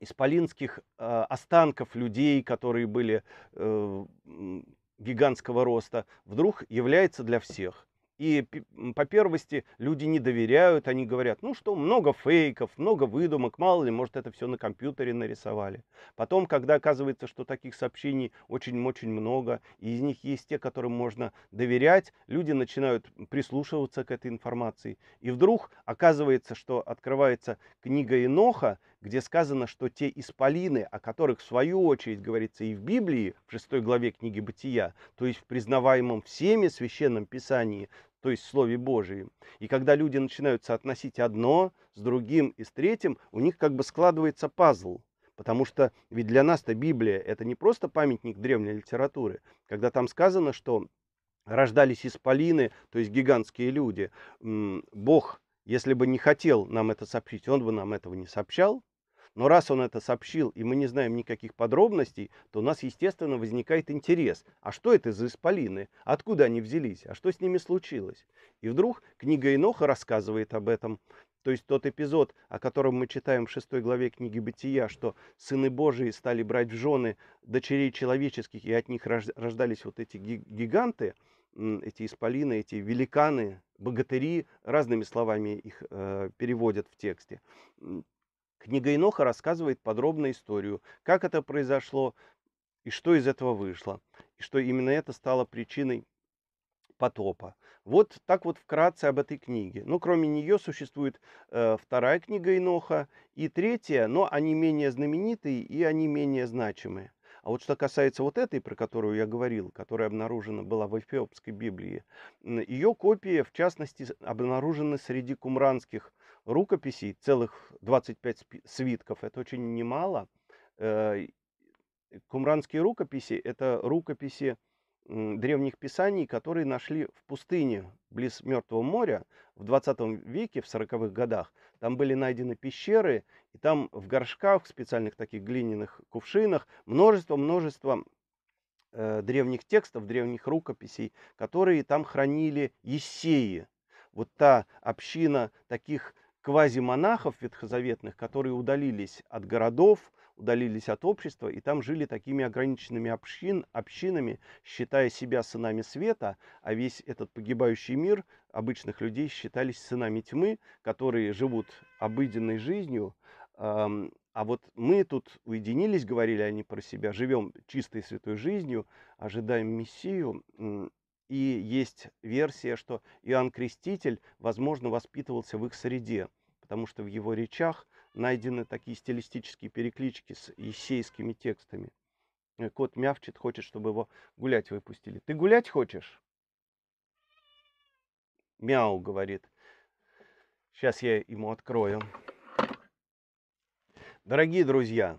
исполинских э, останков людей, которые были э, гигантского роста, вдруг является для всех. И по первости люди не доверяют, они говорят, ну что, много фейков, много выдумок, мало ли, может это все на компьютере нарисовали. Потом, когда оказывается, что таких сообщений очень-очень много, и из них есть те, которым можно доверять, люди начинают прислушиваться к этой информации. И вдруг оказывается, что открывается книга Иноха, где сказано, что те исполины, о которых в свою очередь говорится и в Библии, в шестой главе книги Бытия, то есть в признаваемом всеми священном писании, то есть в Слове Божьем. И когда люди начинают соотносить одно с другим и с третьим, у них как бы складывается пазл. Потому что ведь для нас-то Библия это не просто памятник древней литературы. Когда там сказано, что рождались исполины, то есть гигантские люди, Бог, если бы не хотел нам это сообщить, он бы нам этого не сообщал. Но раз он это сообщил, и мы не знаем никаких подробностей, то у нас, естественно, возникает интерес. А что это за исполины? Откуда они взялись? А что с ними случилось? И вдруг книга Иноха рассказывает об этом. То есть тот эпизод, о котором мы читаем в шестой главе книги Бытия, что сыны Божии стали брать в жены дочерей человеческих, и от них рождались вот эти гиганты, эти исполины, эти великаны, богатыри, разными словами их э, переводят в тексте. Книга Иноха рассказывает подробно историю, как это произошло и что из этого вышло, и что именно это стало причиной потопа. Вот так вот вкратце об этой книге. Но ну, кроме нее существует э, вторая книга Иноха и третья, но они менее знаменитые и они менее значимые. А вот что касается вот этой, про которую я говорил, которая обнаружена была в Эфиопской Библии, ее копии, в частности, обнаружены среди кумранских рукописей, целых 25 свитков, это очень немало. Э, кумранские рукописи – это рукописи древних писаний, которые нашли в пустыне близ Мертвого моря в 20 веке, в 40-х годах. Там были найдены пещеры, и там в горшках, в специальных таких глиняных кувшинах множество-множество э, древних текстов, древних рукописей, которые там хранили Ессеи Вот та община таких квазимонахов ветхозаветных, которые удалились от городов, удалились от общества и там жили такими ограниченными общин, общинами, считая себя сынами света, а весь этот погибающий мир обычных людей считались сынами тьмы, которые живут обыденной жизнью. А вот мы тут уединились, говорили они про себя, живем чистой святой жизнью, ожидаем Мессию, и есть версия, что Иоанн Креститель, возможно, воспитывался в их среде потому что в его речах найдены такие стилистические переклички с есейскими текстами. Э, кот мявчит, хочет, чтобы его гулять выпустили. Ты гулять хочешь? Мяу, говорит. Сейчас я ему открою. Дорогие друзья,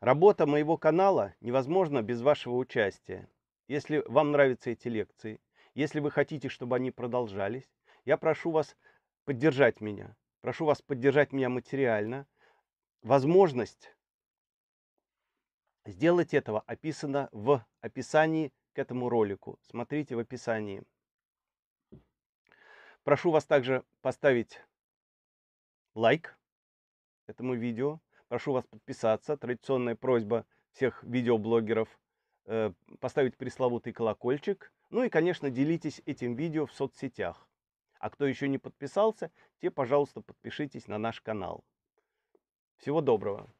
работа моего канала невозможна без вашего участия. Если вам нравятся эти лекции, если вы хотите, чтобы они продолжались, я прошу вас поддержать меня. Прошу вас поддержать меня материально. Возможность сделать этого описана в описании к этому ролику. Смотрите в описании. Прошу вас также поставить лайк этому видео. Прошу вас подписаться. Традиционная просьба всех видеоблогеров э, поставить пресловутый колокольчик. Ну и, конечно, делитесь этим видео в соцсетях. А кто еще не подписался, те, пожалуйста, подпишитесь на наш канал. Всего доброго!